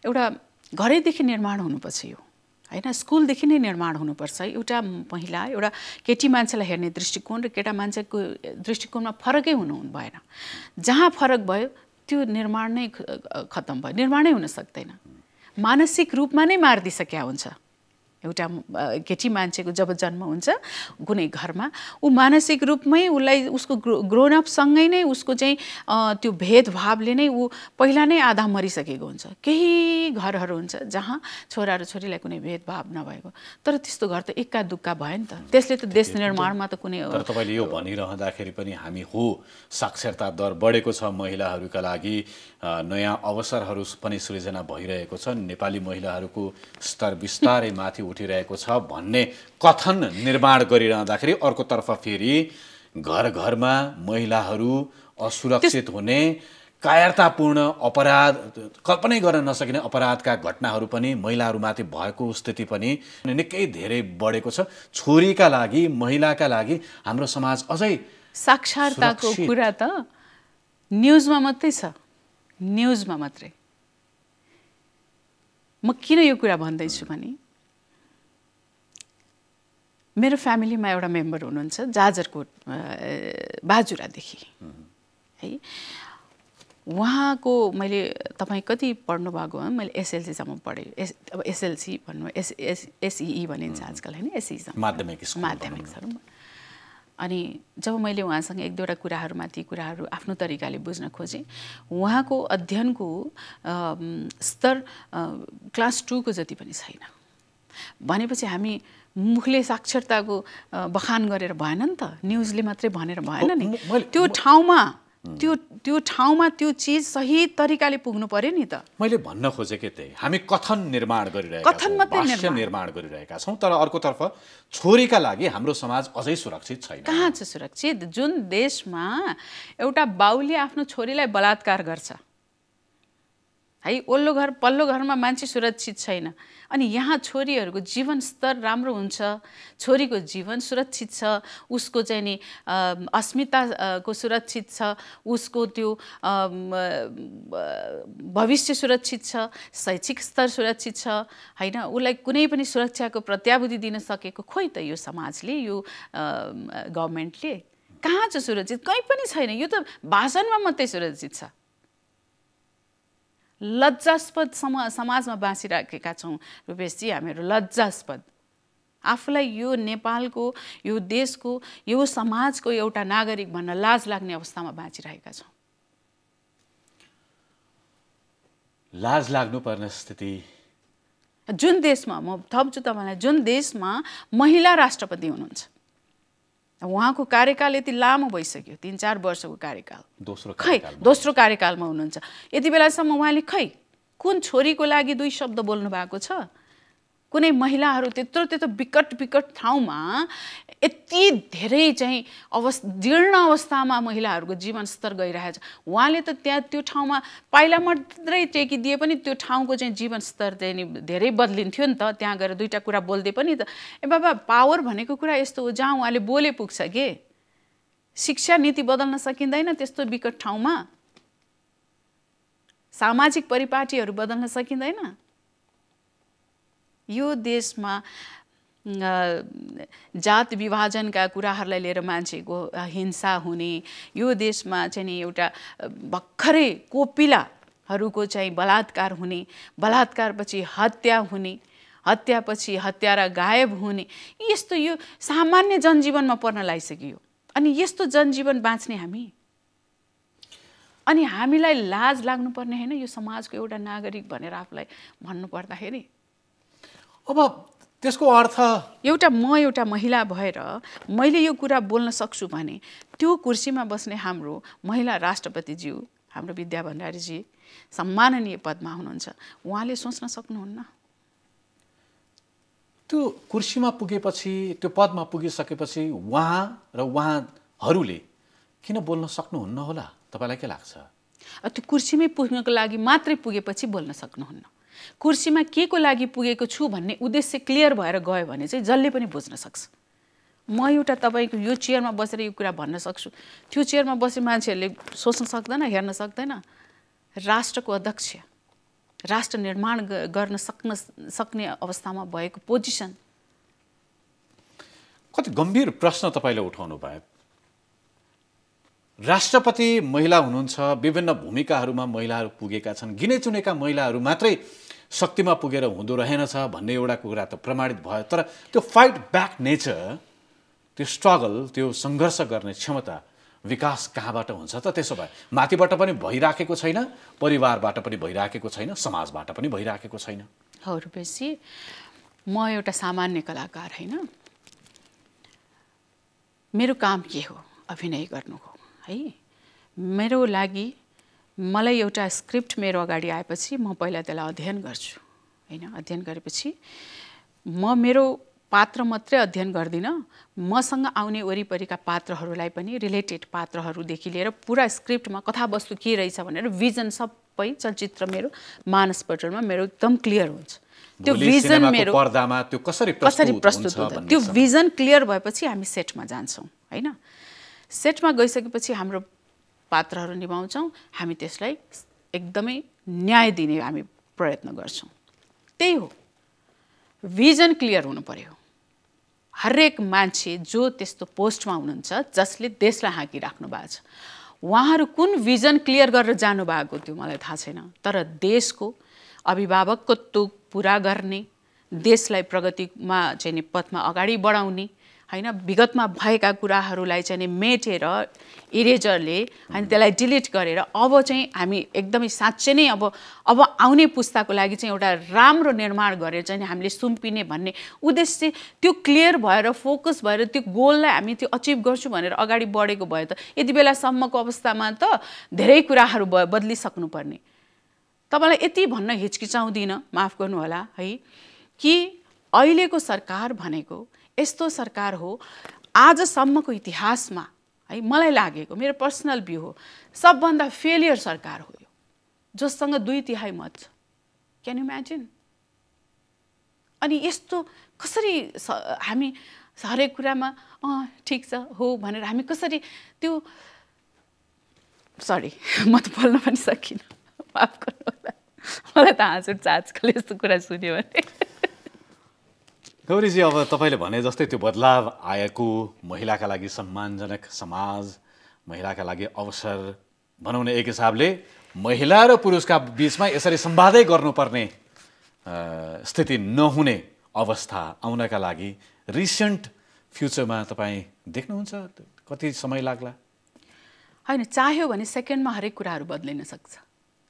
एउटा घरैदेखि निर्माण हुनुपर्छ यो होइन स्कुलदेखि नै निर्माण हुनुपर्छ एउटा महिला एउटा केटी मान्छेलाई हेर्ने दृष्टिकोण र केटा मान्छेको दृष्टिकोणमा फरकै हुनु भएन जहाँ फरक भयो त्यो निर्माण नै खत्तम भयो निर्माणै हुन सक्दैन मानसिक रूपमा नै मारिदिइसकेका हुन्छ एउटा केटी मान्छेको जब जन्म हुन्छ कुनै घरमा ऊ मानसिक रूपमै उसलाई उसको ग्रो ग्रोनअपसँगै नै उसको चाहिँ त्यो भेदभावले नै ऊ पहिला नै आधा मरिसकेको हुन्छ केही घरहरू हुन्छ जहाँ छोरा र छोरीलाई कुनै भेदभाव नभएको तर त्यस्तो घर त एक्का दुक्का भयो नि त त्यसले त देश निर्माणमा त कुनै तपाईँले यो भनिरहँदाखेरि पनि हामी हो साक्षरता दर बढेको छ महिलाहरूका लागि नयाँ अवसरहरू पनि सृजना भइरहेको छ नेपाली महिलाहरूको स्तर बिस्तारै माथि उठिरहेको छ भन्ने कथन निर्माण गरिरहँदाखेरि अर्कोतर्फ फेरि घर घरमा महिलाहरू असुरक्षित हुने कायरतापूर्ण अपराध कल्पनै गर्न नसकिने अपराधका घटनाहरू पनि महिलाहरूमाथि भएको स्थिति पनि निकै धेरै बढेको छ छोरीका लागि महिलाका लागि हाम्रो समाज अझै साक्षरताको कुरा त न्युजमा मात्रै छ न्युजमा मात्रै म किन यो कुरा भन्दैछु भने मेरो फ्यामिलीमा एउटा मेम्बर हुनुहुन्छ जाजरकोट बाजुरादेखि है उहाँको मैले तपाईँ कति पढ्नुभएको मैले एसएलसीसम्म पढेँ एस अब एसएलसी भन्नु एस एस एसइई भनिन्छ आजकल होइन एसइसम्म माध्यमिक माध्यमिकसम्म अनि जब मैले उहाँसँग एक दुईवटा कुराहरूमा ती कुराहरू आफ्नो तरिकाले बुझ्न खोजेँ उहाँको अध्ययनको स्तर क्लास टूको जति पनि छैन भनेपछि हामी मुखले साक्षरताको बखान गरेर भएन नि त न्युजले मात्रै भनेर भएन नि त्यो ठाउँमा Hmm. त्यो त्यो ठाउँमा त्यो चिज सही तरिकाले पुग्नु पर्यो नि त मैले भन्न खोजेकै त्यही हामी कथन निर्माण गरिरहेका निर्माण गरिरहेका छौँ तर अर्कोतर्फ छोरीका लागि हाम्रो समाज अझै सुरक्षित छैन कहाँ छ सुरक्षित जुन देशमा एउटा बाउले आफ्नो छोरीलाई बलात्कार गर्छ है ओल्लो घर पल्लो घरमा मान्छे सुरक्षित छैन अनि यहाँ छोरीहरूको जीवन स्तर राम्रो हुन्छ छोरीको जीवन सुरक्षित छ उसको चाहिँ नि अस्मिताको सुरक्षित छ उसको त्यो भविष्य सुरक्षित छ शैक्षिक स्तर सुरक्षित छ होइन उसलाई कुनै पनि सुरक्षाको प्रत्याभूति दिन सकेको खोइ त यो समाजले यो गभर्मेन्टले कहाँ छ सुरक्षित कहीँ पनि छैन यो त भाषणमा मात्रै सुरक्षित छ लज्जास्पद समा समाजमा बाँचिराखेका छौँ रूपेशजी हामीहरू लज्जास्पद आफूलाई यो नेपालको यो देशको यो समाजको एउटा नागरिक भन्न लाज लाग्ने अवस्थामा बाँचिरहेका छौँ लाज लाग्नुपर्ने स्थिति जुन देशमा म थप्छु तपाईँलाई जुन देशमा महिला राष्ट्रपति हुनुहुन्छ उहाँको कार्यकाल यति लामो भइसक्यो तिन चार वर्षको कार्यकाल दोस्रो खै दोस्रो कार्यकालमा हुनुहुन्छ यति बेलासम्म उहाँले खै कुन छोरीको लागि दुई शब्द बोल्नु भएको छ कुनै महिलाहरू त्यत्रो त्यत्रो विकट विकट ठाउँमा यति धेरै चाहिँ अवस् जीर्ण अवस्थामा महिलाहरूको जीवनस्तर गइरहेछ उहाँले त त्यहाँ त्यो ठाउँमा पाइला मात्रै टेकिदिए पनि त्यो ठाउँको चाहिँ जीवनस्तर चाहिँ धेरै बद्लिन्थ्यो नि त त्यहाँ गएर दुइटा कुरा बोल्दै पनि त ए बाबा पावर भनेको कुरा यस्तो हो जहाँ उहाँले बोले पुग्छ के शिक्षा नीति बदल्न सकिँदैन त्यस्तो विकट ठाउँमा सामाजिक परिपाटीहरू बदल्न सकिँदैन यो देशमा जात विभाजनका कुराहरूलाई लिएर मान्छेको हिंसा हुने यो देशमा चाहिँ नि एउटा भर्खरै कोपिलाहरूको चाहिँ बलात्कार हुने बलात्कारपछि हत्या हुने हत्यापछि हत्या र गायब हुने यस्तो यो सामान्य जनजीवनमा पर्न लागिसक्यो अनि यस्तो जनजीवन बाँच्ने हामी अनि हामीलाई लाज लाग्नुपर्ने होइन यो समाजको एउटा नागरिक भनेर आफूलाई भन्नुपर्दाखेरि अब त्यसको अर्थ एउटा म एउटा महिला भएर मैले यो कुरा बोल्न सक्छु भने त्यो कुर्सीमा बस्ने हाम्रो महिला राष्ट्रपतिज्यू हाम्रो विद्या भण्डारीजी सम्माननीय पदमा हुनुहुन्छ उहाँले सोच्न सक्नुहुन्न त्यो कुर्सीमा पुगेपछि त्यो पदमा पुगिसकेपछि उहाँ र उहाँहरूले किन बोल्न सक्नुहुन्न होला तपाईँलाई के लाग्छ त्यो कुर्सीमै पुग्नको लागि मात्रै पुगेपछि बोल्न सक्नुहुन्न कुर्सीमा के को लागि पुगेको छु भन्ने उद्देश्य क्लियर भएर गयो भने चाहिँ जसले पनि बुझ्न सक्छ म एउटा तपाईँको यो चेयरमा बसेर यो कुरा भन्न सक्छु त्यो चेयरमा बसे मान्छेहरूले सोच्न सक्दैन हेर्न सक्दैन राष्ट्रको अध्यक्ष राष्ट्र निर्माण गर्न सक्न सक्ने अवस्थामा भएको पोजिसन कति गम्भीर प्रश्न तपाईँले उठाउनु भयो राष्ट्रपति महिला हुनुहुन्छ विभिन्न भूमिकाहरूमा महिलाहरू पुगेका छन् गिने चुनेका महिलाहरू मात्रै शक्तिमा पुगेर हुँदो रहेनछ भन्ने एउटा कुरा त प्रमाणित भयो तर त्यो फाइट ब्याक नेचर त्यो स्ट्रगल त्यो सङ्घर्ष गर्ने क्षमता विकास कहाँबाट हुन्छ त त्यसो भए माथिबाट पनि भइराखेको छैन परिवारबाट पनि भइराखेको छैन समाजबाट पनि भइराखेको छैन हौ रुपेशजी म एउटा सामान्य कलाकार होइन मेरो काम के हो अभिनय गर्नु हो है मेरो लागि मलाई एउटा स्क्रिप्ट मेरो अगाडि आएपछि म पहिला त्यसलाई अध्ययन गर्छु होइन अध्ययन गरेपछि म मेरो पात्र मात्रै अध्ययन गर्दिनँ मसँग आउने वरिपरिका पात्रहरूलाई पनि रिलेटेड पात्रहरूदेखि लिएर पुरा स्क्रिप्टमा कथावस्तु के रहेछ भनेर भिजन सबै चलचित्र मेरो मानसपटलमा मेरो एकदम क्लियर हुन्छ त्यो भिजन मेरो पर्दामा त्यो कसरी कसरी प्रस्तुत हुन्छ त्यो भिजन क्लियर भएपछि हामी सेटमा जान्छौँ होइन सेटमा गइसकेपछि हाम्रो पात्रहरू निभाउँछौँ हामी त्यसलाई एकदमै न्याय दिने हामी प्रयत्न गर्छौँ त्यही हो भिजन क्लियर हुनु पऱ्यो हरेक मान्छे जो त्यस्तो पोस्टमा हुनुहुन्छ जसले देशलाई हाँकिराख्नु भएको छ उहाँहरू कुन भिजन क्लियर गरेर जानुभएको त्यो मलाई थाहा छैन तर देशको अभिभावकको तुक पुरा गर्ने देशलाई प्रगतिमा चाहिँ पथमा अगाडि बढाउने होइन विगतमा भएका कुराहरूलाई चाहिँ मेटेर इरेजरले होइन त्यसलाई डिलिट गरेर अब चाहिँ हामी एकदमै साँच्चै नै अब अब आउने पुस्ताको लागि चाहिँ एउटा राम्रो निर्माण गरेर चाहिँ हामीले सुम्पिने भन्ने उद्देश्य त्यो क्लियर भएर फोकस भएर त्यो गोललाई हामी त्यो अचिभ गर्छु भनेर अगाडि बढेको भयो त यति बेलासम्मको अवस्थामा त धेरै कुराहरू भयो बदलिसक्नुपर्ने तपाईँलाई यति भन्न हिचकिचाउँदिनँ माफ गर्नुहोला है कि अहिलेको सरकार भनेको यस्तो सरकार हो आजसम्मको इतिहासमा है मलाई लागेको मेरो पर्सनल भ्यू हो सबभन्दा फेलियर सरकार हो यो जससँग दुई तिहाई मत छ क्यान इमेजिन अनि यस्तो कसरी हामी हरेक कुरामा अँ ठिक छ हो भनेर हामी कसरी त्यो सरी म त बोल्न पनि सकिनँ माफ गर्नु होला मलाई त हाँसुर चाचकोले यस्तो कुरा सुन्यो भने गौरीजी अब तपाईँले भने जस्तै त्यो बदलाव आएको महिलाका लागि सम्मानजनक समाज महिलाका लागि अवसर भनौँ न एक हिसाबले महिला र पुरुषका बिचमा यसरी सम्वादै गर्नुपर्ने स्थिति नहुने अवस्था आउनका लागि रिसेन्ट फ्युचरमा तपाईँ देख्नुहुन्छ कति समय लाग्ला होइन चाह्यो भने सेकेन्डमा हरेक कुराहरू बद्लिन सक्छ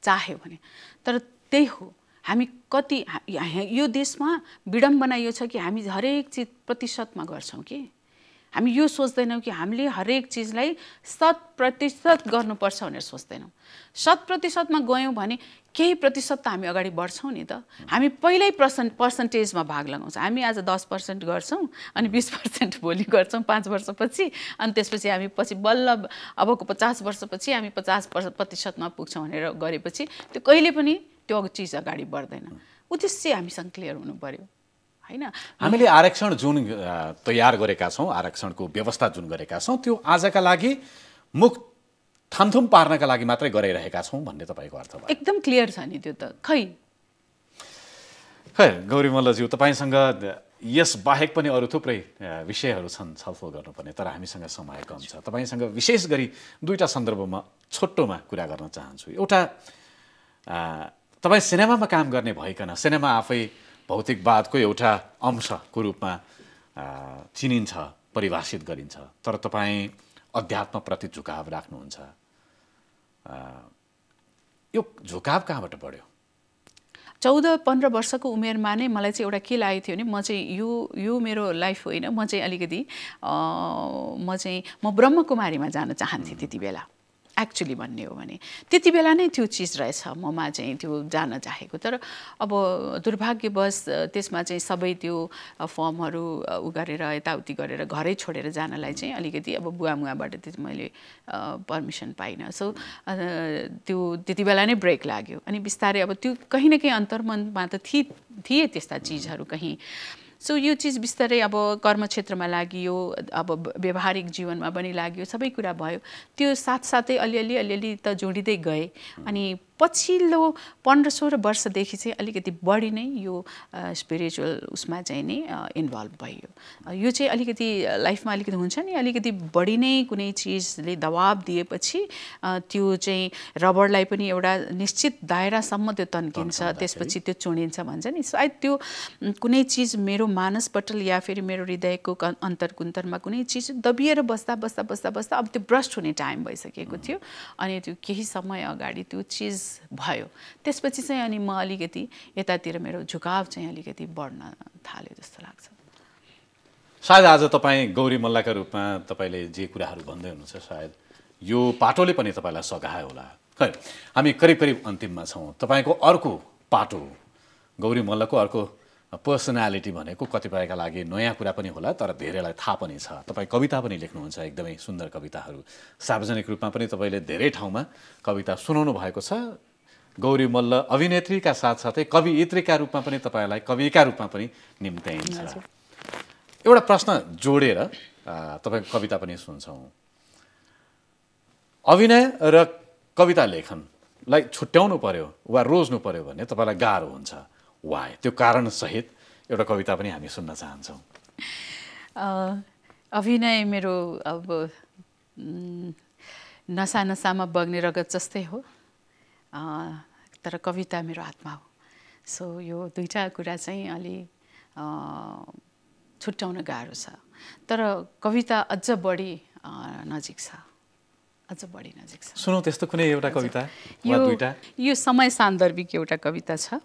चाह्यो भने तर त्यही हो हामी कति यो देशमा विडम्बना यो छ कि हामी हरेक चिज प्रतिशतमा गर्छौँ कि हामी यो सोच्दैनौँ कि हामीले हरेक चिजलाई शत प्रतिशत गर्नुपर्छ भनेर सोच्दैनौँ शत प्रतिशतमा गयौँ भने केही प्रतिशत त हामी अगाडि बढ्छौँ नि त हामी पहिल्यै पर्सेन्ट पर्सेन्टेजमा भाग लगाउँछौँ हामी आज दस पर्सेन्ट गर्छौँ अनि बिस पर्सेन्ट भोलि गर्छौँ पाँच वर्षपछि अनि त्यसपछि हामी पछि बल्ल अबको पचास वर्षपछि हामी पचास पर्स प्रतिशतमा पुग्छौँ भनेर गरेपछि त्यो कहिले पनि त्यो चिज अगाडि बढ्दैन उद्देश्य हामीसँग क्लियर हुनु पऱ्यो होइन हामीले आरक्षण जुन तयार गरेका छौँ आरक्षणको व्यवस्था जुन गरेका छौँ त्यो आजका लागि मुख थामथुम पार्नका लागि मात्रै गराइरहेका छौँ भन्ने तपाईँको अर्थ भयो एकदम क्लियर छ नि त्यो त खै खै गौरी मल्लज्यू तपाईँसँग यस बाहेक पनि अरू थुप्रै विषयहरू छन् छलफल गर्नुपर्ने तर हामीसँग समय कम छ तपाईँसँग विशेष गरी दुईवटा सन्दर्भमा छोटोमा कुरा गर्न चाहन्छु एउटा तपाईँ सिनेमामा काम गर्ने भइकन सिनेमा आफै भौतिकवादको एउटा अंशको रूपमा चिनिन्छ परिभाषित गरिन्छ तर तपाईँ अध्यात्मप्रति झुकाव राख्नुहुन्छ यो झुकाव कहाँबाट बढ्यो चौध पन्ध्र वर्षको उमेरमा नै मलाई चाहिँ एउटा के लागेको थियो भने म चाहिँ यो यो मेरो लाइफ होइन म चाहिँ अलिकति म चाहिँ म ब्रह्मकुमारीमा जान चाहन्थेँ त्यति बेला एक्चुली भन्ने हो भने त्यति बेला नै त्यो चिज रहेछ ममा चाहिँ त्यो जान चाहेको तर अब दुर्भाग्यवश त्यसमा चाहिँ सबै त्यो फर्महरू उ गरेर यताउति गरेर घरै छोडेर जानलाई चाहिँ अलिकति अब बुवा मुवाबाट त्यो मैले पर्मिसन पाइनँ सो त्यो त्यति बेला नै ब्रेक लाग्यो अनि बिस्तारै अब त्यो कहीँ न कहीँ अन्तर्मनमा त थिए त्यस्ता चिजहरू कहीँ सो यो चिज बिस्तारै अब कर्म क्षेत्रमा लागियो अब व्यवहारिक जीवनमा पनि लाग्यो सबै कुरा भयो त्यो साथसाथै अलिअलि अलिअलि त जोडिँदै गए अनि पछिल्लो पन्ध्र सोह्र वर्षदेखि चाहिँ अलिकति बढी नै यो स्पिरिचुअल उसमा चाहिँ नि इन्भल्भ भयो यो चाहिँ अलिकति लाइफमा अलिकति हुन्छ नि अलिकति बढी नै कुनै चिजले दबाब दिएपछि त्यो चाहिँ रबरलाई पनि एउटा निश्चित दायरासम्म त्यो तन्किन्छ त्यसपछि त्यो चुडिन्छ भन्छ नि सायद त्यो कुनै चिज मेरो मानसपटल या फेरि मेरो हृदयको अन्तरकुन्तरमा कुनै चिज दबिएर बस्दा बस्दा बस्दा बस्दा अब त्यो ब्रस्ट हुने टाइम भइसकेको थियो अनि त्यो केही समय अगाडि त्यो चिज भयो त्यसपछि चाहिँ अनि म अलिकति यतातिर मेरो झुकाव चाहिँ अलिकति बढ्न थाल्यो जस्तो लाग्छ सायद आज तपाईँ गौरी मल्लका रूपमा तपाईँले जे कुराहरू भन्दै हुनुहुन्छ सायद यो पाटोले पनि तपाईँलाई सघायो होला खै हामी करिब करिब अन्तिममा छौँ तपाईँको अर्को पाटो गौरी मल्लको अर्को पर्सनालिटी भनेको कतिपयका लागि नयाँ कुरा पनि होला तर धेरैलाई थाहा पनि छ तपाईँ कविता पनि लेख्नुहुन्छ एकदमै सुन्दर कविताहरू सार्वजनिक रूपमा पनि तपाईँले धेरै ठाउँमा कविता सुनाउनु भएको छ गौरी मल्ल अभिनेत्रीका साथसाथै कवियत्रीका रूपमा पनि तपाईँलाई कविका रूपमा पनि निम्त्याइन्छ एउटा प्रश्न जोडेर तपाईँको कविता पनि सुन्छौँ अभिनय र कविता लेखनलाई छुट्याउनु पर्यो वा रोज्नु पर्यो भने तपाईँलाई गाह्रो हुन्छ वाए त्यो कारणसहित एउटा कविता पनि हामी सुन्न चाहन्छौँ अभिनय मेरो अब नसा नसामा बग्ने रगत जस्तै हो तर कविता मेरो आत्मा हो सो यो दुईवटा कुरा चाहिँ अलि छुट्याउन गाह्रो छ तर कविता अझ बढी नजिक छ अझ बढी नजिक छ सुनौ त्यस्तो कुनै एउटा कविता यो यो समय सान्दर्भिक एउटा कविता छ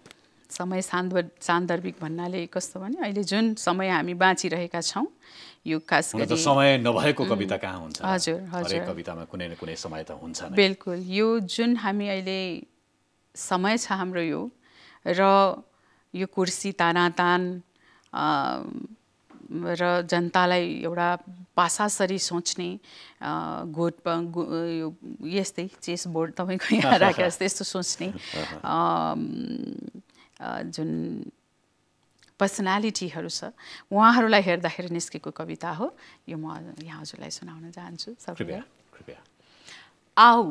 समय सान्दर्भ सान्दर्भिक भन्नाले कस्तो भने अहिले जुन समय हामी बाँचिरहेका छौँ यो खास गरी समय नभएको कविता कहाँ हुन्छ हजुर हजुर कवितामा कुनै न कुनै समय त हुन्छ बिल्कुल यो जुन हामी अहिले समय छ हाम्रो यो र यो कुर्सी तानातान र जनतालाई एउटा पासासरी सोच्ने गोट गो, यस्तै चेस बोर्ड तपाईँको यहाँ राखे जस्तो यस्तो सोच्ने जुन पर्सनालिटीहरू छ उहाँहरूलाई हेर्दाखेरि निस्केको कविता हो यो म यहाँ हजुरलाई सुनाउन चाहन्छु कृपया आऊ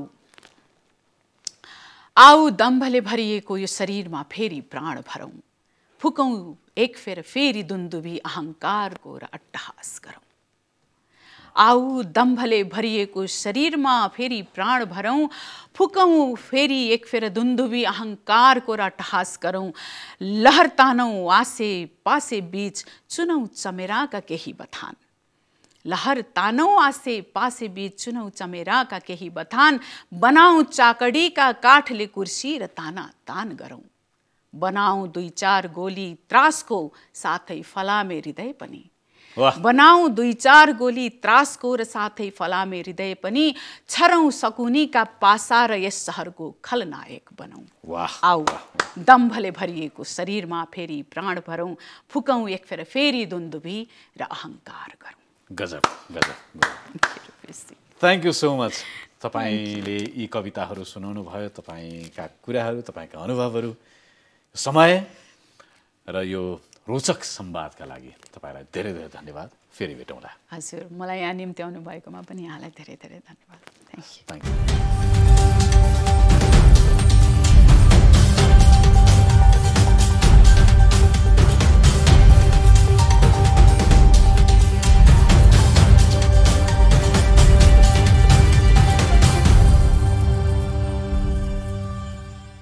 आऊ दम्भले भरिएको यो शरीरमा फेरि प्राण भरौँ फुकौँ एक फेर फेरि दुन्दुबी अहङ्कारको र अट्टहास गरौँ आऊ दम्भले भरिएको शरीरमा फेरि प्राण भरौँ फुकौँ फेरि एक फेर दुन्दुबी अहङ्कारको र टहास गरौँ लहर तानौँ आसे पासे बीच चुनौँ चमेराका केही बथान लहर तानौँ आसे पासे बीच चुनौँ चमेराका केही बथान बनाऊ चाकडीका काठले कुर्सी र ताना तान गरौँ बनाऊ दुई चार गोली त्रासको साथै फलामे हृदय पनि बनाऊ दुई चार गोली त्रासको र साथै फलामे हृदय पनि छरौँ सकुनीका पासा र यस सहरको खलनायक बनाऊ आऊ दम्भले भरिएको शरीरमा फेरि प्राण भरौँ फुकौँ एक फेर फेरि दुन्दुभी र अहङ्कार गरौँ गजब गजब थ्याङ्क यू सो मच तपाईँले यी कविताहरू सुनाउनु भयो तपाईँका कुराहरू तपाईँका अनुभवहरू समय र यो रोचक संवादका लागि तपाईँलाई धेरै धेरै धन्यवाद फेरि भेटौँला हजुर मलाई यहाँ निम्ति आउनुभएकोमा भएकोमा पनि यहाँलाई धेरै धेरै धन्यवाद यू थ्याङ्क यू